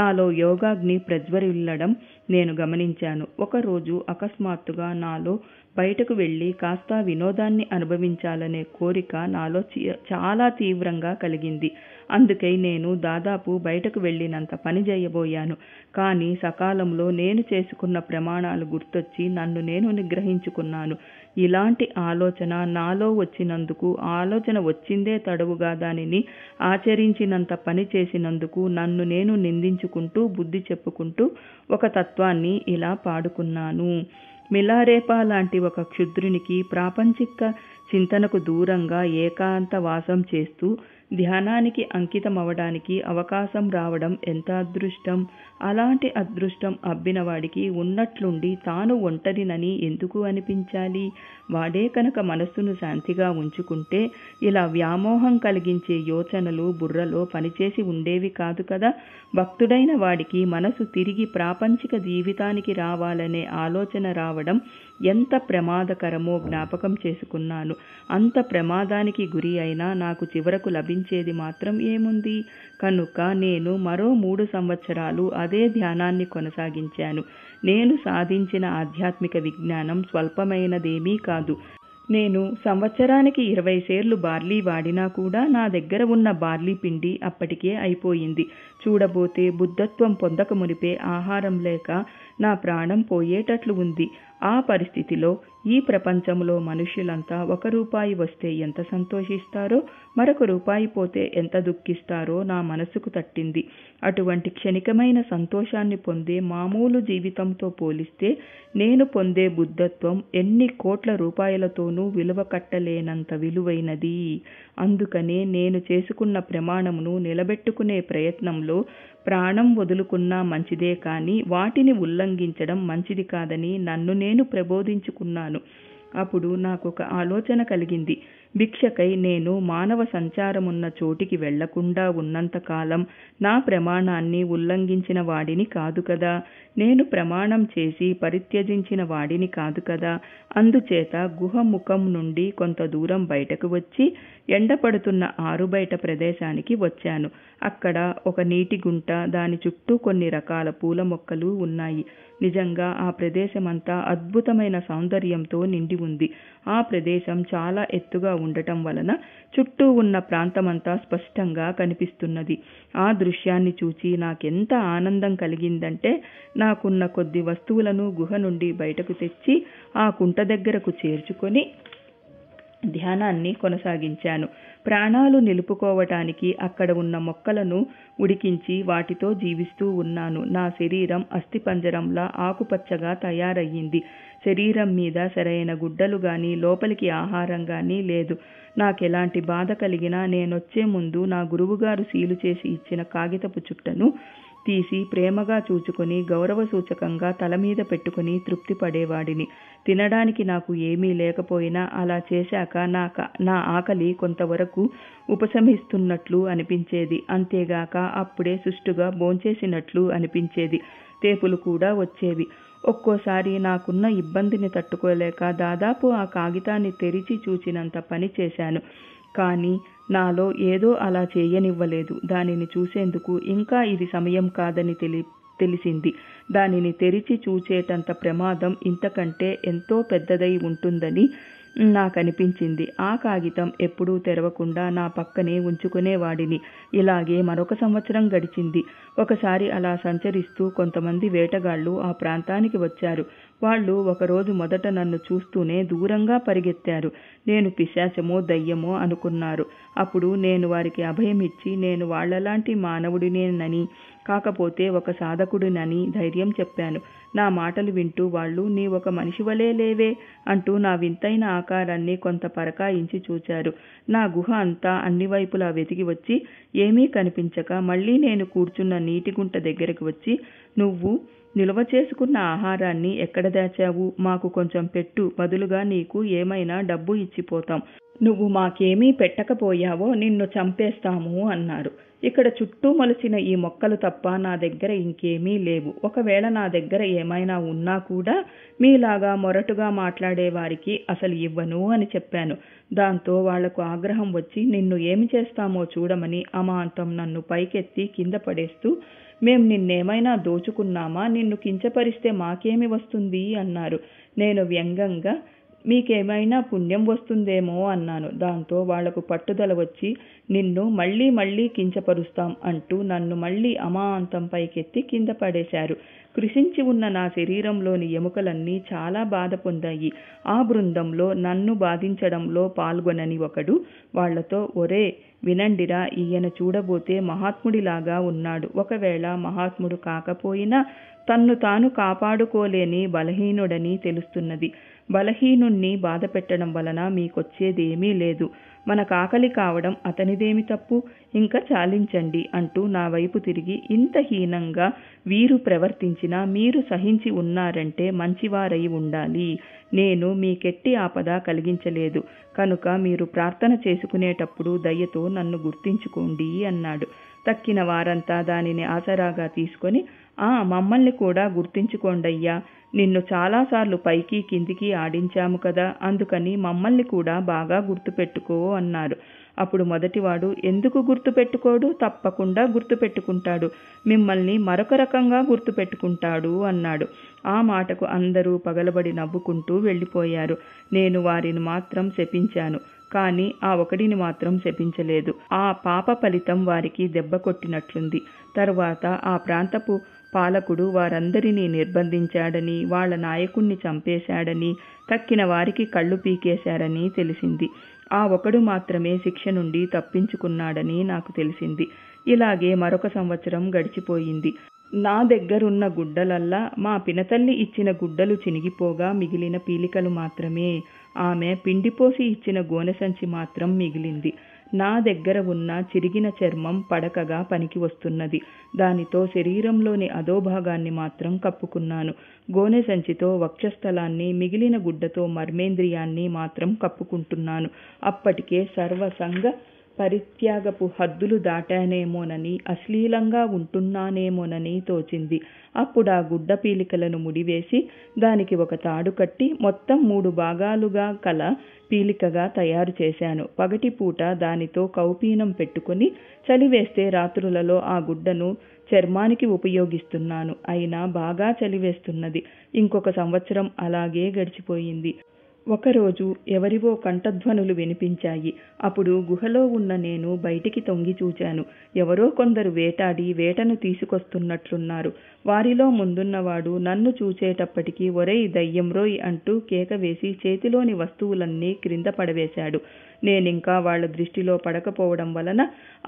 నాలో యోగాగ్ని ప్రజ్వరిల్ల వెళ్ళడం నేను గమనించాను ఒకరోజు అకస్మాత్తుగా నాలో బయటకు వెళ్ళి కాస్త వినోదాన్ని అనుభవించాలనే కోరిక నాలో చాలా తీవ్రంగా కలిగింది అందుకే నేను దాదాపు బయటకు వెళ్ళినంత పని చేయబోయాను కానీ సకాలంలో నేను చేసుకున్న ప్రమాణాలు గుర్తొచ్చి నన్ను నేను నిగ్రహించుకున్నాను ఇలాంటి ఆలోచన నాలో వచ్చినందుకు ఆలోచన వచ్చిందే తడవుగా దానిని ఆచరించినంత పని చేసినందుకు నన్ను నేను నిందించుకుంటూ బుద్ధి చెప్పుకుంటూ ఒక తత్వాన్ని ఇలా పాడుకున్నాను మిలారేపా లాంటి ఒక క్షుద్రునికి ప్రాపంచిక చింతనకు దూరంగా ఏకాంత వాసం చేస్తూ ధ్యానానికి అంకితమవడానికి అవకాశం రావడం ఎంత అదృష్టం అలాంటి అదృష్టం అబ్బినవాడికి ఉన్నట్లుండి తాను ఒంటరినని ఎందుకు అనిపించాలి వాడే కనుక మనస్సును శాంతిగా ఉంచుకుంటే ఇలా వ్యామోహం కలిగించే యోచనలు బుర్రలో పనిచేసి ఉండేవి కాదు కదా భక్తుడైన వాడికి మనసు తిరిగి ప్రాపంచిక జీవితానికి రావాలనే ఆలోచన రావడం ఎంత ప్రమాదకరమో జ్ఞాపకం చేసుకున్నాను అంత ప్రమాదానికి గురి అయినా నాకు చివరకు లభించ లభించేది మాత్రం ఏముంది కనుక నేను మరో మూడు సంవత్సరాలు అదే ధ్యానాన్ని కొనసాగించాను నేను సాధించిన ఆధ్యాత్మిక విజ్ఞానం స్వల్పమైనదేమీ కాదు నేను సంవత్సరానికి ఇరవై సేర్లు బార్లీ వాడినా కూడా నా దగ్గర ఉన్న బార్లీ పిండి అప్పటికే అయిపోయింది చూడబోతే బుద్ధత్వం పొందక మునిపే ఆహారం లేక నా ప్రాణం పోయేటట్లు ఉంది ఆ పరిస్థితిలో ఈ ప్రపంచంలో మనుష్యులంతా ఒక రూపాయి వస్తే ఎంత సంతోషిస్తారో మరొక రూపాయి పోతే ఎంత దుఃఖిస్తారో నా మనసుకు తట్టింది అటువంటి క్షణికమైన సంతోషాన్ని పొందే మామూలు జీవితంతో పోలిస్తే నేను పొందే బుద్ధత్వం ఎన్ని కోట్ల రూపాయలతోనూ విలువ కట్టలేనంత విలువైనది అందుకనే నేను చేసుకున్న ప్రమాణమును నిలబెట్టుకునే ప్రయత్నంలో ప్రాణం వదులుకున్నా మంచిదే కానీ వాటిని ఉల్లంఘించడం మంచిది కాదని నన్ను నేను ప్రబోధించుకున్నాను అప్పుడు నాకు ఒక ఆలోచన కలిగింది భిక్షకై నేను మానవ సంచారమున్న చోటికి వెళ్లకుండా ఉన్నంతకాలం నా ప్రమాణాన్ని ఉల్లంఘించిన వాడిని కాదు కదా నేను ప్రమాణం చేసి పరిత్యజించిన వాడిని కాదు కదా అందుచేత గుహ ముఖం నుండి కొంత దూరం బయటకు వచ్చి ఎండపడుతున్న ఆరుబయట ప్రదేశానికి వచ్చాను అక్కడ ఒక నీటి గుంట దాని చుట్టూ కొన్ని రకాల పూల మొక్కలు ఉన్నాయి నిజంగా ఆ ప్రదేశమంతా అద్భుతమైన సౌందర్యంతో నిండి ఉంది ఆ ప్రదేశం చాలా ఎత్తుగా ఉండటం వలన చుట్టూ ఉన్న ప్రాంతమంతా స్పష్టంగా కనిపిస్తున్నది ఆ దృశ్యాన్ని చూచి నాకెంత ఆనందం కలిగిందంటే నాకున్న కొద్ది వస్తువులను గుహ నుండి బయటకు తెచ్చి ఆ కుంట దగ్గరకు చేర్చుకొని ధ్యానాన్ని కొనసాగించాను ప్రాణాలు నిలుపుకోవటానికి అక్కడ ఉన్న మొక్కలను ఉడికించి వాటితో జీవిస్తూ ఉన్నాను నా శరీరం అస్థిపంజరంలా ఆకుపచ్చగా తయారయ్యింది శరీరం మీద సరైన గుడ్డలు గాని లోపలికి ఆహారం కానీ లేదు నాకెలాంటి బాధ కలిగినా నేనొచ్చే ముందు నా గురువుగారు సీలు చేసి ఇచ్చిన కాగితపు చుట్టను తీసి ప్రేమగా చూచుకొని గౌరవ తల తలమీద పెట్టుకుని తృప్తి పడేవాడిని తినడానికి నాకు ఏమీ లేకపోయినా అలా చేశాక నా నా ఆకలి కొంతవరకు ఉపశమిస్తున్నట్లు అనిపించేది అంతేగాక అప్పుడే సుష్టుగా భోంచేసినట్లు అనిపించేది తేపులు కూడా వచ్చేవి ఒక్కోసారి నాకున్న ఇబ్బందిని తట్టుకోలేక దాదాపు ఆ కాగితాన్ని తెరిచి చూచినంత పని చేశాను కానీ నాలో ఏదో అలా చేయనివ్వలేదు దానిని చూసేందుకు ఇంకా ఇది సమయం కాదని తెలి తెలిసింది దానిని తెరిచి చూచేటంత ప్రమాదం ఇంతకంటే ఎంతో పెద్దదై ఉంటుందని నాకనిపించింది ఆ కాగితం ఎప్పుడూ తెరవకుండా నా పక్కనే ఉంచుకునేవాడిని ఇలాగే మరొక సంవత్సరం గడిచింది ఒకసారి అలా సంచరిస్తూ కొంతమంది వేటగాళ్ళు ఆ ప్రాంతానికి వచ్చారు వాళ్ళు ఒకరోజు మొదట నన్ను చూస్తూనే దూరంగా పరిగెత్తారు నేను పిశాచమో దయ్యమో అనుకున్నారు అప్పుడు నేను వారికి అభయమిచ్చి నేను వాళ్లలాంటి మానవుడినేనని కాకపోతే ఒక సాధకుడినని ధైర్యం చెప్పాను నా మాటలు వింటూ వాళ్ళు నీ ఒక మనిషి వలే లేవే అంటూ నా వింతైన ఆకారాన్ని కొంత పరకాయించి చూచారు నా గుహ అంతా అన్ని వైపులా వెతికి వచ్చి ఏమీ కనిపించక మళ్ళీ నేను కూర్చున్న నీటి గుంట దగ్గరకు వచ్చి నువ్వు నిల్వ చేసుకున్న ఆహారాన్ని ఎక్కడ దాచావు మాకు కొంచెం పెట్టు బదులుగా నీకు ఏమైనా డబ్బు ఇచ్చిపోతాం నువ్వు మాకేమీ పెట్టకపోయావో నిన్ను చంపేస్తాము అన్నారు ఇక్కడ చుట్టూ మొలిచిన ఈ మొక్కలు తప్ప నా దగ్గర ఇంకేమీ లేవు ఒకవేళ నా దగ్గర ఏమైనా ఉన్నా కూడా మీలాగా మొరటుగా మాట్లాడే వారికి అసలు ఇవ్వను అని చెప్పాను దాంతో వాళ్లకు ఆగ్రహం వచ్చి నిన్ను ఏమి చేస్తామో చూడమని అమాంతం నన్ను పైకెత్తి కింద పడేస్తూ మేం నిన్నేమైనా దోచుకున్నామా నిన్ను కించపరిస్తే మాకేమి వస్తుంది అన్నారు నేను వ్యంగ్యంగా మీకేమైనా పుణ్యం వస్తుందేమో అన్నాను దాంతో వాళ్లకు పట్టుదల వచ్చి నిన్ను మళ్ళీ మళ్ళీ కించపరుస్తాం అంటూ నన్ను మళ్ళీ అమాంతం పైకెత్తి కింద పడేశారు కృషించి ఉన్న నా శరీరంలోని ఎముకలన్నీ చాలా బాధ పొందాయి ఆ బృందంలో నన్ను బాధించడంలో పాల్గొనని ఒకడు వాళ్లతో ఒరే వినండిరా ఈయన చూడబోతే మహాత్ముడిలాగా ఉన్నాడు ఒకవేళ మహాత్ముడు కాకపోయినా తన్ను తాను కాపాడుకోలేని బలహీనుడని తెలుస్తున్నది బలహీనుణ్ణి బాధ పెట్టడం వలన మీకొచ్చేదేమీ లేదు మన కాకలి కావడం అతనిదేమి తప్పు ఇంకా చాలించండి అంటూ నా వైపు తిరిగి ఇంత హీనంగా వీరు ప్రవర్తించినా మీరు సహించి ఉన్నారంటే మంచివారై ఉండాలి నేను మీకెట్టి ఆపద కలిగించలేదు కనుక మీరు ప్రార్థన చేసుకునేటప్పుడు దయతో నన్ను గుర్తించుకోండి అన్నాడు తక్కిన వారంతా దానిని ఆసరాగా తీసుకొని ఆ మమ్మల్ని కూడా గుర్తించుకోండయ్యా నిన్ను చాలాసార్లు పైకి కిందికి ఆడించాము కదా అందుకని మమ్మల్ని కూడా బాగా గుర్తుపెట్టుకో అన్నారు అప్పుడు మొదటివాడు ఎందుకు గుర్తుపెట్టుకోడు తప్పకుండా గుర్తుపెట్టుకుంటాడు మిమ్మల్ని మరొక రకంగా గుర్తుపెట్టుకుంటాడు అన్నాడు ఆ మాటకు అందరూ పగలబడి నవ్వుకుంటూ వెళ్ళిపోయారు నేను వారిని మాత్రం శపించాను కానీ ఆ ఒకడిని మాత్రం శపించలేదు ఆ పాప ఫలితం వారికి దెబ్బ కొట్టినట్లుంది తరువాత ఆ ప్రాంతపు పాలకుడు వారందరినీ నిర్బంధించాడని వాళ్ల నాయకుణ్ణి చంపేశాడని తక్కిన వారికి కళ్ళు పీకేశారని తెలిసింది ఆ ఒకడు మాత్రమే శిక్ష నుండి తప్పించుకున్నాడని నాకు తెలిసింది ఇలాగే మరొక సంవత్సరం గడిచిపోయింది నా దగ్గరున్న గుడ్డలల్లా మా పినతల్లి ఇచ్చిన గుడ్డలు చినిగిపోగా మిగిలిన పీలికలు మాత్రమే ఆమె పిండిపోసి ఇచ్చిన గోనె సంచి మాత్రం మిగిలింది నా దగ్గర ఉన్న చిరిగిన చర్మం పడకగా పనికి వస్తున్నది దానితో శరీరంలోని అధోభాగాన్ని మాత్రం కప్పుకున్నాను గోనె సంచితో వక్షస్థలాన్ని మిగిలిన గుడ్డతో మర్మేంద్రియాన్ని మాత్రం కప్పుకుంటున్నాను అప్పటికే సర్వసంగ పరిత్యాగపు హద్దులు దాటానేమోనని అశ్లీలంగా ఉంటున్నానేమోనని తోచింది అప్పుడు ఆ గుడ్డ పీలికలను ముడివేసి దానికి ఒక తాడు కట్టి మొత్తం మూడు భాగాలుగా కల పీలికగా తయారు చేశాను పగటిపూట దానితో కౌపీనం పెట్టుకుని చలివేస్తే రాత్రులలో ఆ గుడ్డను చర్మానికి ఉపయోగిస్తున్నాను అయినా బాగా చలివేస్తున్నది ఇంకొక సంవత్సరం అలాగే గడిచిపోయింది ఒకరోజు ఎవరివో కంఠధ్వనులు వినిపించాయి అప్పుడు గుహలో ఉన్న నేను బయటికి తొంగి చూచాను ఎవరో కొందరు వేటాడి వేటను తీసుకొస్తున్నట్లున్నారు వారిలో ముందున్నవాడు నన్ను చూచేటప్పటికి ఒరేయ్ రోయ్ అంటూ కేక వేసి చేతిలోని వస్తువులన్నీ క్రింద పడవేశాడు నేనింకా వాళ్ల దృష్టిలో పడకపోవడం వలన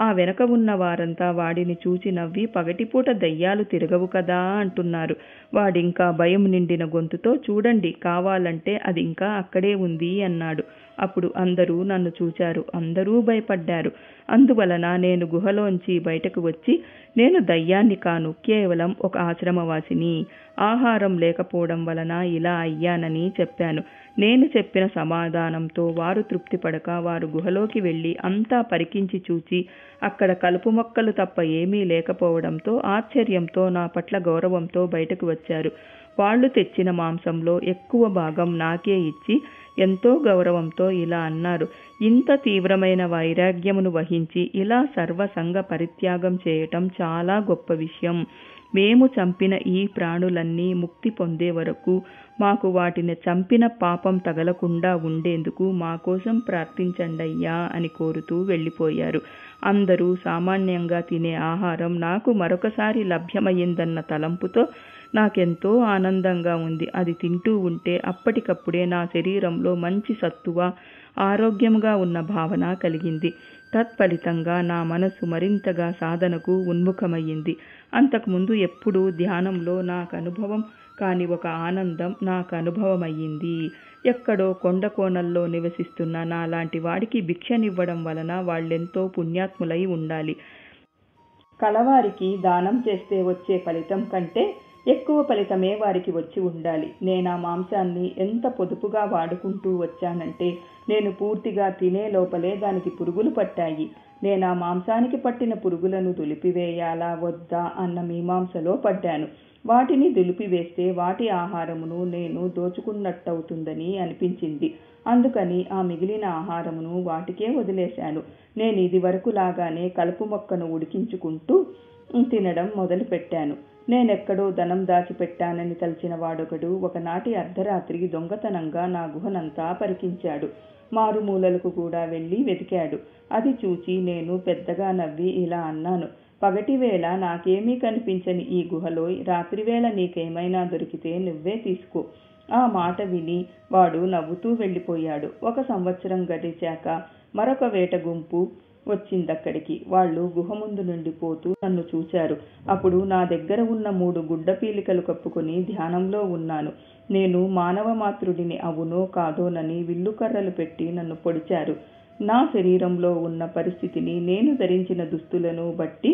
ఆ వెనక ఉన్న వారంతా వాడిని చూచి నవ్వి పగటిపూట దయ్యాలు తిరగవు కదా అంటున్నారు వాడింకా భయం నిండిన గొంతుతో చూడండి కావాలంటే అది ఇంకా అక్కడే ఉంది అన్నాడు అప్పుడు అందరూ నన్ను చూచారు అందరూ భయపడ్డారు అందువలన నేను గుహలోంచి బయటకు వచ్చి నేను దయ్యాన్ని కాను కేవలం ఒక ఆశ్రమవాసిని ఆహారం లేకపోవడం వలన ఇలా అయ్యానని చెప్పాను నేను చెప్పిన సమాధానంతో వారు తృప్తిపడక వారు గుహలోకి వెళ్ళి అంతా పరికించి చూచి అక్కడ కలుపు మొక్కలు తప్ప ఏమీ లేకపోవడంతో ఆశ్చర్యంతో నా పట్ల గౌరవంతో బయటకు వచ్చారు వాళ్ళు తెచ్చిన మాంసంలో ఎక్కువ భాగం నాకే ఇచ్చి ఎంతో గౌరవంతో ఇలా అన్నారు ఇంత తీవ్రమైన వైరాగ్యమును వహించి ఇలా సర్వసంగ పరిత్యాగం చేయటం చాలా గొప్ప విషయం మేము చంపిన ఈ ప్రాణులన్నీ ముక్తి పొందే వరకు మాకు వాటిని చంపిన పాపం తగలకుండా ఉండేందుకు మా కోసం ప్రార్థించండయ్యా అని కోరుతూ వెళ్ళిపోయారు అందరూ సామాన్యంగా తినే ఆహారం నాకు మరొకసారి లభ్యమయ్యిందన్న తలంపుతో నాకెంతో ఆనందంగా ఉంది అది తింటూ ఉంటే అప్పటికప్పుడే నా శరీరంలో మంచి సత్తువ ఆరోగ్యంగా ఉన్న భావన కలిగింది తత్ఫలితంగా నా మనసు మరింతగా సాధనకు ఉన్ముఖమయ్యింది అంతకుముందు ఎప్పుడూ ధ్యానంలో నాకు అనుభవం కాని ఒక ఆనందం నాకు అనుభవమయ్యింది ఎక్కడో కొండ కోణల్లో నివసిస్తున్న నాలాంటి వాడికి భిక్షనివ్వడం వలన వాళ్ళెంతో పుణ్యాత్ములై ఉండాలి కలవారికి దానం చేస్తే వచ్చే ఫలితం కంటే ఎక్కువ ఫలితమే వారికి వచ్చి ఉండాలి నేను ఆ మాంసాన్ని ఎంత పొదుపుగా వాడుకుంటూ వచ్చానంటే నేను పూర్తిగా తినే లోపలే దానికి పురుగులు పట్టాయి నేను ఆ మాంసానికి పట్టిన పురుగులను దులిపివేయాలా వద్దా అన్న మీమాంసలో పడ్డాను వాటిని దులిపివేస్తే వాటి ఆహారమును నేను దోచుకున్నట్టవుతుందని అనిపించింది అందుకని ఆ మిగిలిన ఆహారమును వాటికే వదిలేశాను నేను ఇది లాగానే కలుపు మొక్కను ఉడికించుకుంటూ తినడం మొదలుపెట్టాను నేనెక్కడో ధనం దాచిపెట్టానని తలిచిన వాడొకడు ఒకనాటి అర్ధరాత్రి దొంగతనంగా నా గుహనంతా పరికించాడు మారుమూలలకు కూడా వెళ్ళి వెతికాడు అది చూచి నేను పెద్దగా నవ్వి ఇలా అన్నాను పగటివేళ నాకేమీ కనిపించని ఈ గుహలో రాత్రివేళ నీకేమైనా దొరికితే నువ్వే తీసుకో ఆ మాట విని వాడు నవ్వుతూ వెళ్ళిపోయాడు ఒక సంవత్సరం గడిచాక మరొక వేట గుంపు వచ్చింది అక్కడికి వాళ్ళు గుహ ముందు నుండి పోతూ నన్ను చూశారు అప్పుడు నా దగ్గర ఉన్న మూడు గుడ్డ పీలికలు కప్పుకొని ధ్యానంలో ఉన్నాను నేను మానవ మాతృడిని అవునో కాదోనని విల్లుకర్రలు పెట్టి నన్ను పొడిచారు నా శరీరంలో ఉన్న పరిస్థితిని నేను ధరించిన దుస్తులను బట్టి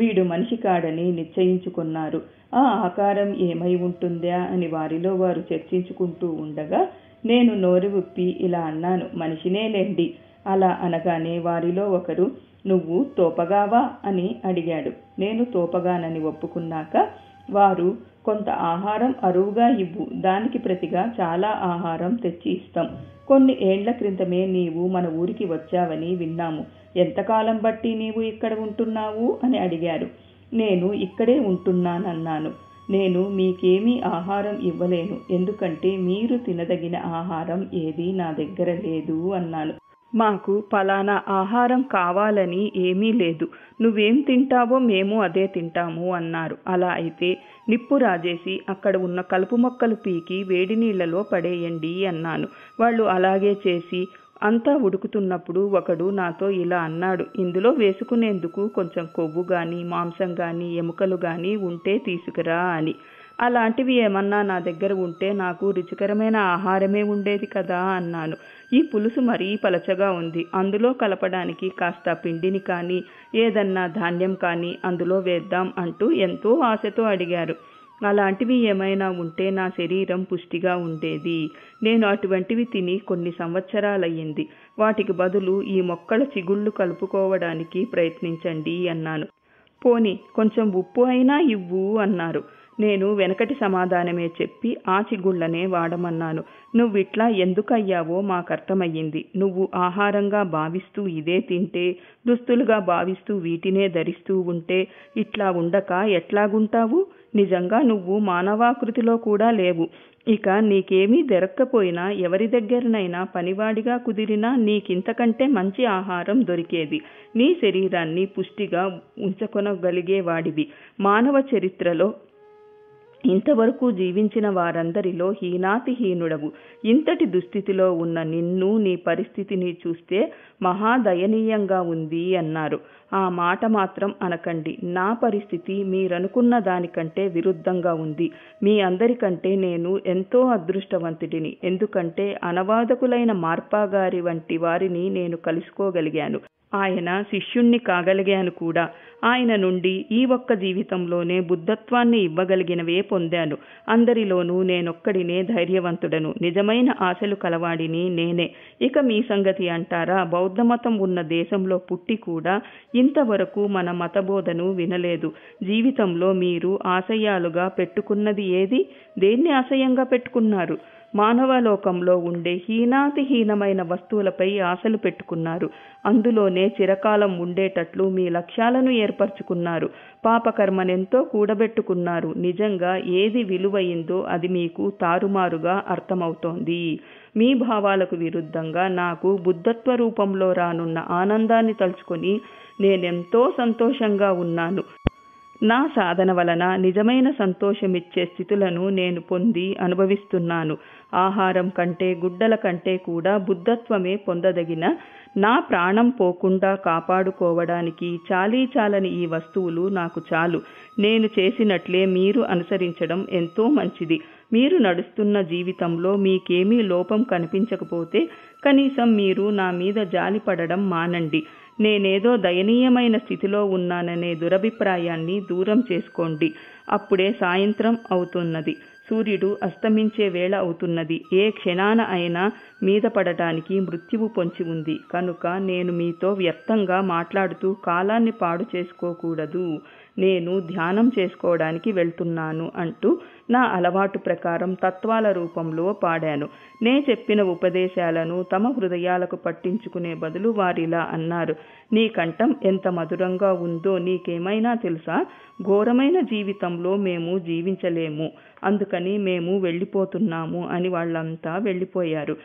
వీడు మనిషి కాడని నిశ్చయించుకున్నారు ఆ ఆకారం ఏమై ఉంటుందా అని వారిలో వారు చర్చించుకుంటూ ఉండగా నేను నోరు విప్పి ఇలా అన్నాను మనిషినే లేండి అలా అనగానే వారిలో ఒకరు నువ్వు తోపగావా అని అడిగాడు నేను తోపగానని ఒప్పుకున్నాక వారు కొంత ఆహారం అరువుగా ఇవ్వు దానికి ప్రతిగా చాలా ఆహారం తెచ్చి ఇస్తాం కొన్ని ఏండ్ల క్రితమే నీవు మన ఊరికి వచ్చావని విన్నాము ఎంతకాలం బట్టి నీవు ఇక్కడ ఉంటున్నావు అని అడిగారు నేను ఇక్కడే ఉంటున్నానన్నాను నేను మీకేమీ ఆహారం ఇవ్వలేను ఎందుకంటే మీరు తినదగిన ఆహారం ఏదీ నా దగ్గర లేదు అన్నాను మాకు పలానా ఆహారం కావాలని ఏమీ లేదు నువ్వేం తింటావో మేము అదే తింటాము అన్నారు అలా అయితే నిప్పు రాజేసి అక్కడ ఉన్న కలుపు మొక్కలు పీకి వేడి నీళ్లలో పడేయండి అన్నాను వాళ్ళు అలాగే చేసి అంతా ఉడుకుతున్నప్పుడు ఒకడు నాతో ఇలా అన్నాడు ఇందులో వేసుకునేందుకు కొంచెం కొవ్వు కానీ మాంసం కానీ ఎముకలు కానీ ఉంటే తీసుకురా అని అలాంటివి ఏమన్నా నా దగ్గర ఉంటే నాకు రుచికరమైన ఆహారమే ఉండేది కదా అన్నాను ఈ పులుసు మరీ పలచగా ఉంది అందులో కలపడానికి కాస్త పిండిని కానీ ఏదన్నా ధాన్యం కానీ అందులో వేద్దాం అంటూ ఎంతో ఆశతో అడిగారు అలాంటివి ఏమైనా ఉంటే నా శరీరం పుష్టిగా ఉండేది నేను అటువంటివి తిని కొన్ని సంవత్సరాలయ్యింది వాటికి బదులు ఈ మొక్కల చిగుళ్ళు కలుపుకోవడానికి ప్రయత్నించండి అన్నాను పోని కొంచెం ఉప్పు అయినా ఇవ్వు అన్నారు నేను వెనకటి సమాధానమే చెప్పి ఆచిగుళ్లనే వాడమన్నాను నువ్విట్లా ఎందుకయ్యావో మాకర్థమయ్యింది నువ్వు ఆహారంగా భావిస్తూ ఇదే తింటే దుస్తులుగా భావిస్తూ వీటినే ధరిస్తూ ఉంటే ఇట్లా ఉండక ఎట్లాగుంటావు నిజంగా నువ్వు మానవాకృతిలో కూడా లేవు ఇక నీకేమీ దొరక్కపోయినా ఎవరి దగ్గరనైనా పనివాడిగా కుదిరినా నీకింతకంటే మంచి ఆహారం దొరికేది నీ శరీరాన్ని పుష్టిగా ఉంచకొనగలిగేవాడివి మానవ చరిత్రలో ఇంతవరకు జీవించిన వారందరిలో హీనాతిహీనుడవు ఇంతటి దుస్థితిలో ఉన్న నిన్ను నీ పరిస్థితిని చూస్తే మహాదయనీయంగా ఉంది అన్నారు ఆ మాట మాత్రం అనకండి నా పరిస్థితి మీరనుకున్న దానికంటే విరుద్ధంగా ఉంది మీ అందరికంటే నేను ఎంతో అదృష్టవంతుడిని ఎందుకంటే అనవాదకులైన మార్పాగారి వంటి వారిని నేను కలుసుకోగలిగాను ఆయన శిష్యుణ్ణి కాగలిగాను కూడా ఆయన నుండి ఈ ఒక్క జీవితంలోనే బుద్ధత్వాన్ని ఇవ్వగలిగినవే పొందాను అందరిలోనూ నేనొక్కడినే ధైర్యవంతుడను నిజమైన ఆశలు కలవాడిని నేనే ఇక మీ సంగతి అంటారా బౌద్ధమతం ఉన్న దేశంలో పుట్టి కూడా ఇంతవరకు మన మతబోధను వినలేదు జీవితంలో మీరు ఆశయాలుగా పెట్టుకున్నది ఏది దేన్ని ఆశయంగా పెట్టుకున్నారు మానవలోకంలో ఉండే హీనాతిహీనమైన వస్తువులపై ఆశలు పెట్టుకున్నారు అందులోనే చిరకాలం ఉండేటట్లు మీ లక్ష్యాలను ఏర్పరచుకున్నారు పాపకర్మనెంతో కూడబెట్టుకున్నారు నిజంగా ఏది విలువైందో అది మీకు తారుమారుగా అర్థమవుతోంది మీ భావాలకు విరుద్ధంగా నాకు బుద్ధత్వ రూపంలో రానున్న ఆనందాన్ని తలుచుకొని నేనెంతో సంతోషంగా ఉన్నాను నా సాధన వలన నిజమైన సంతోషమిచ్చే స్థితులను నేను పొంది అనుభవిస్తున్నాను ఆహారం కంటే గుడ్డల కంటే కూడా బుద్ధత్వమే పొందదగిన నా ప్రాణం పోకుండా కాపాడుకోవడానికి చాలీ చాలని ఈ వస్తువులు నాకు చాలు నేను చేసినట్లే మీరు అనుసరించడం ఎంతో మంచిది మీరు నడుస్తున్న జీవితంలో మీకేమీ లోపం కనిపించకపోతే కనీసం మీరు నా మీద జాలిపడడం మానండి నేనేదో దయనీయమైన స్థితిలో ఉన్నాననే దురభిప్రాయాన్ని దూరం చేసుకోండి అప్పుడే సాయంత్రం అవుతున్నది సూర్యుడు అస్తమించే వేళ అవుతున్నది ఏ క్షణాన అయినా మీద పడటానికి మృత్యువు పొంచి ఉంది కనుక నేను మీతో వ్యర్థంగా మాట్లాడుతూ కాలాన్ని పాడు చేసుకోకూడదు నేను ధ్యానం చేసుకోవడానికి వెళ్తున్నాను అంటూ నా అలవాటు ప్రకారం తత్వాల రూపంలో పాడాను నే చెప్పిన ఉపదేశాలను తమ హృదయాలకు పట్టించుకునే బదులు వారిలా అన్నారు నీ కంఠం ఎంత మధురంగా ఉందో నీకేమైనా తెలుసా ఘోరమైన జీవితంలో మేము జీవించలేము అందుకని మేము వెళ్ళిపోతున్నాము అని వాళ్ళంతా వెళ్ళిపోయారు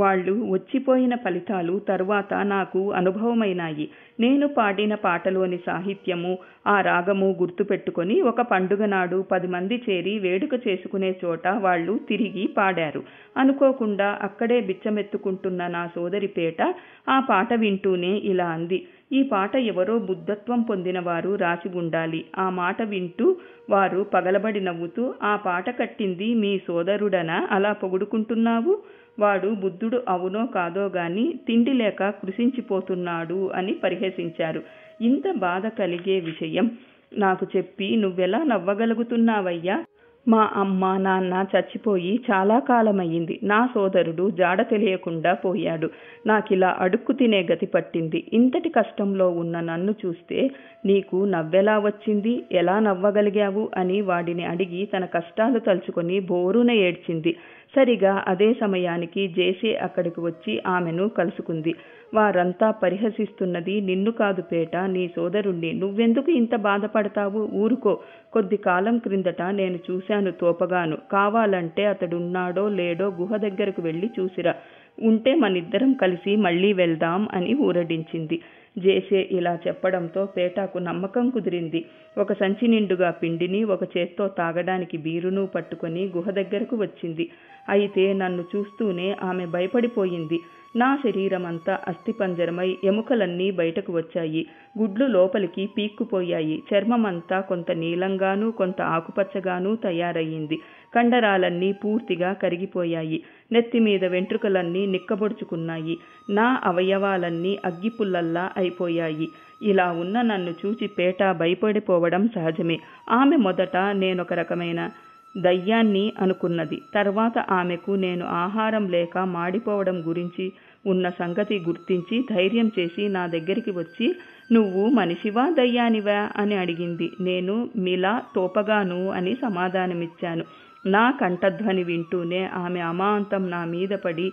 వాళ్ళు వచ్చిపోయిన ఫలితాలు తరువాత నాకు అనుభవమైనాయి నేను పాడిన పాటలోని సాహిత్యము ఆ రాగము గుర్తుపెట్టుకొని ఒక పండుగ నాడు పది మంది చేరి వేడుక చేసుకునే చోట వాళ్ళు తిరిగి పాడారు అనుకోకుండా అక్కడే బిచ్చమెత్తుకుంటున్న నా సోదరి పేట ఆ పాట వింటూనే ఇలా అంది ఈ పాట ఎవరో బుద్ధత్వం పొందినవారు రాసి ఉండాలి ఆ మాట వింటూ వారు పగలబడి నవ్వుతూ ఆ పాట కట్టింది మీ సోదరుడన అలా పొగుడుకుంటున్నావు వాడు బుద్ధుడు అవునో కాదో గాని తిండి లేక కృషించిపోతున్నాడు అని పరిహసించారు ఇంత బాధ కలిగే విషయం నాకు చెప్పి నువ్వెలా నవ్వగలుగుతున్నావయ్యా మా అమ్మ నాన్న చచ్చిపోయి చాలా కాలమయ్యింది నా సోదరుడు జాడ తెలియకుండా పోయాడు నాకిలా అడుక్కు తినే గతి పట్టింది ఇంతటి కష్టంలో ఉన్న నన్ను చూస్తే నీకు నవ్వెలా వచ్చింది ఎలా నవ్వగలిగావు అని వాడిని అడిగి తన కష్టాలు తలుచుకొని బోరున ఏడ్చింది సరిగా అదే సమయానికి జేసే అక్కడికి వచ్చి ఆమెను కలుసుకుంది వారంతా పరిహసిస్తున్నది నిన్ను కాదు పేట నీ సోదరుణ్ణి నువ్వెందుకు ఇంత బాధపడతావు ఊరుకో కొద్ది కాలం క్రిందట నేను చూశాను తోపగాను కావాలంటే అతడున్నాడో లేడో గుహ దగ్గరకు వెళ్ళి చూసిరా ఉంటే మనిద్దరం కలిసి మళ్ళీ వెళ్దాం అని ఊరడించింది జేసే ఇలా చెప్పడంతో పేటాకు నమ్మకం కుదిరింది ఒక సంచి నిండుగా పిండిని ఒక చేత్తో తాగడానికి బీరును పట్టుకొని గుహ దగ్గరకు వచ్చింది అయితే నన్ను చూస్తూనే ఆమె భయపడిపోయింది నా శరీరమంతా అస్థిపంజరమై ఎముకలన్నీ బయటకు వచ్చాయి గుడ్లు లోపలికి పీక్కుపోయాయి చర్మమంతా కొంత నీలంగానూ కొంత ఆకుపచ్చగానూ తయారయ్యింది కండరాలన్నీ పూర్తిగా కరిగిపోయాయి నెత్తి మీద వెంట్రుకలన్నీ నిక్కబొడుచుకున్నాయి నా అవయవాలన్నీ అగ్గిపుల్లల్లా అయిపోయాయి ఇలా ఉన్న నన్ను చూచి పేట భయపడిపోవడం సహజమే ఆమె మొదట నేనొక రకమైన దయ్యాన్ని అనుకున్నది తర్వాత ఆమెకు నేను ఆహారం లేక మాడిపోవడం గురించి ఉన్న సంగతి గుర్తించి ధైర్యం చేసి నా దగ్గరికి వచ్చి నువ్వు మనిషివా దయ్యానివా అని అడిగింది నేను మిలా తోపగాను అని సమాధానమిచ్చాను నా కంఠధ్వని వింటూనే ఆమె అమాంతం నా మీద పడి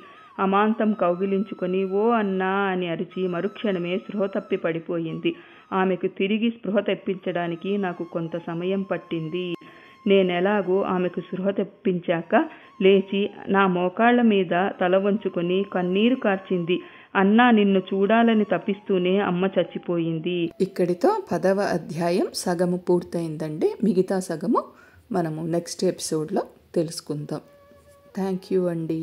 అమాంతం కౌగిలించుకొని ఓ అన్నా అని అరిచి మరుక్షణమే స్పృహ తప్పి పడిపోయింది ఆమెకు తిరిగి స్పృహ తెప్పించడానికి నాకు కొంత సమయం పట్టింది నేనెలాగో ఆమెకు స్పృహ తెప్పించాక లేచి నా మోకాళ్ల మీద తల వంచుకొని కన్నీరు కార్చింది అన్నా నిన్ను చూడాలని తప్పిస్తూనే అమ్మ చచ్చిపోయింది ఇక్కడితో పదవ అధ్యాయం సగము పూర్తయిందండి మిగతా సగము మనము నెక్స్ట్ ఎపిసోడ్లో తెలుసుకుందాం థ్యాంక్ యూ అండి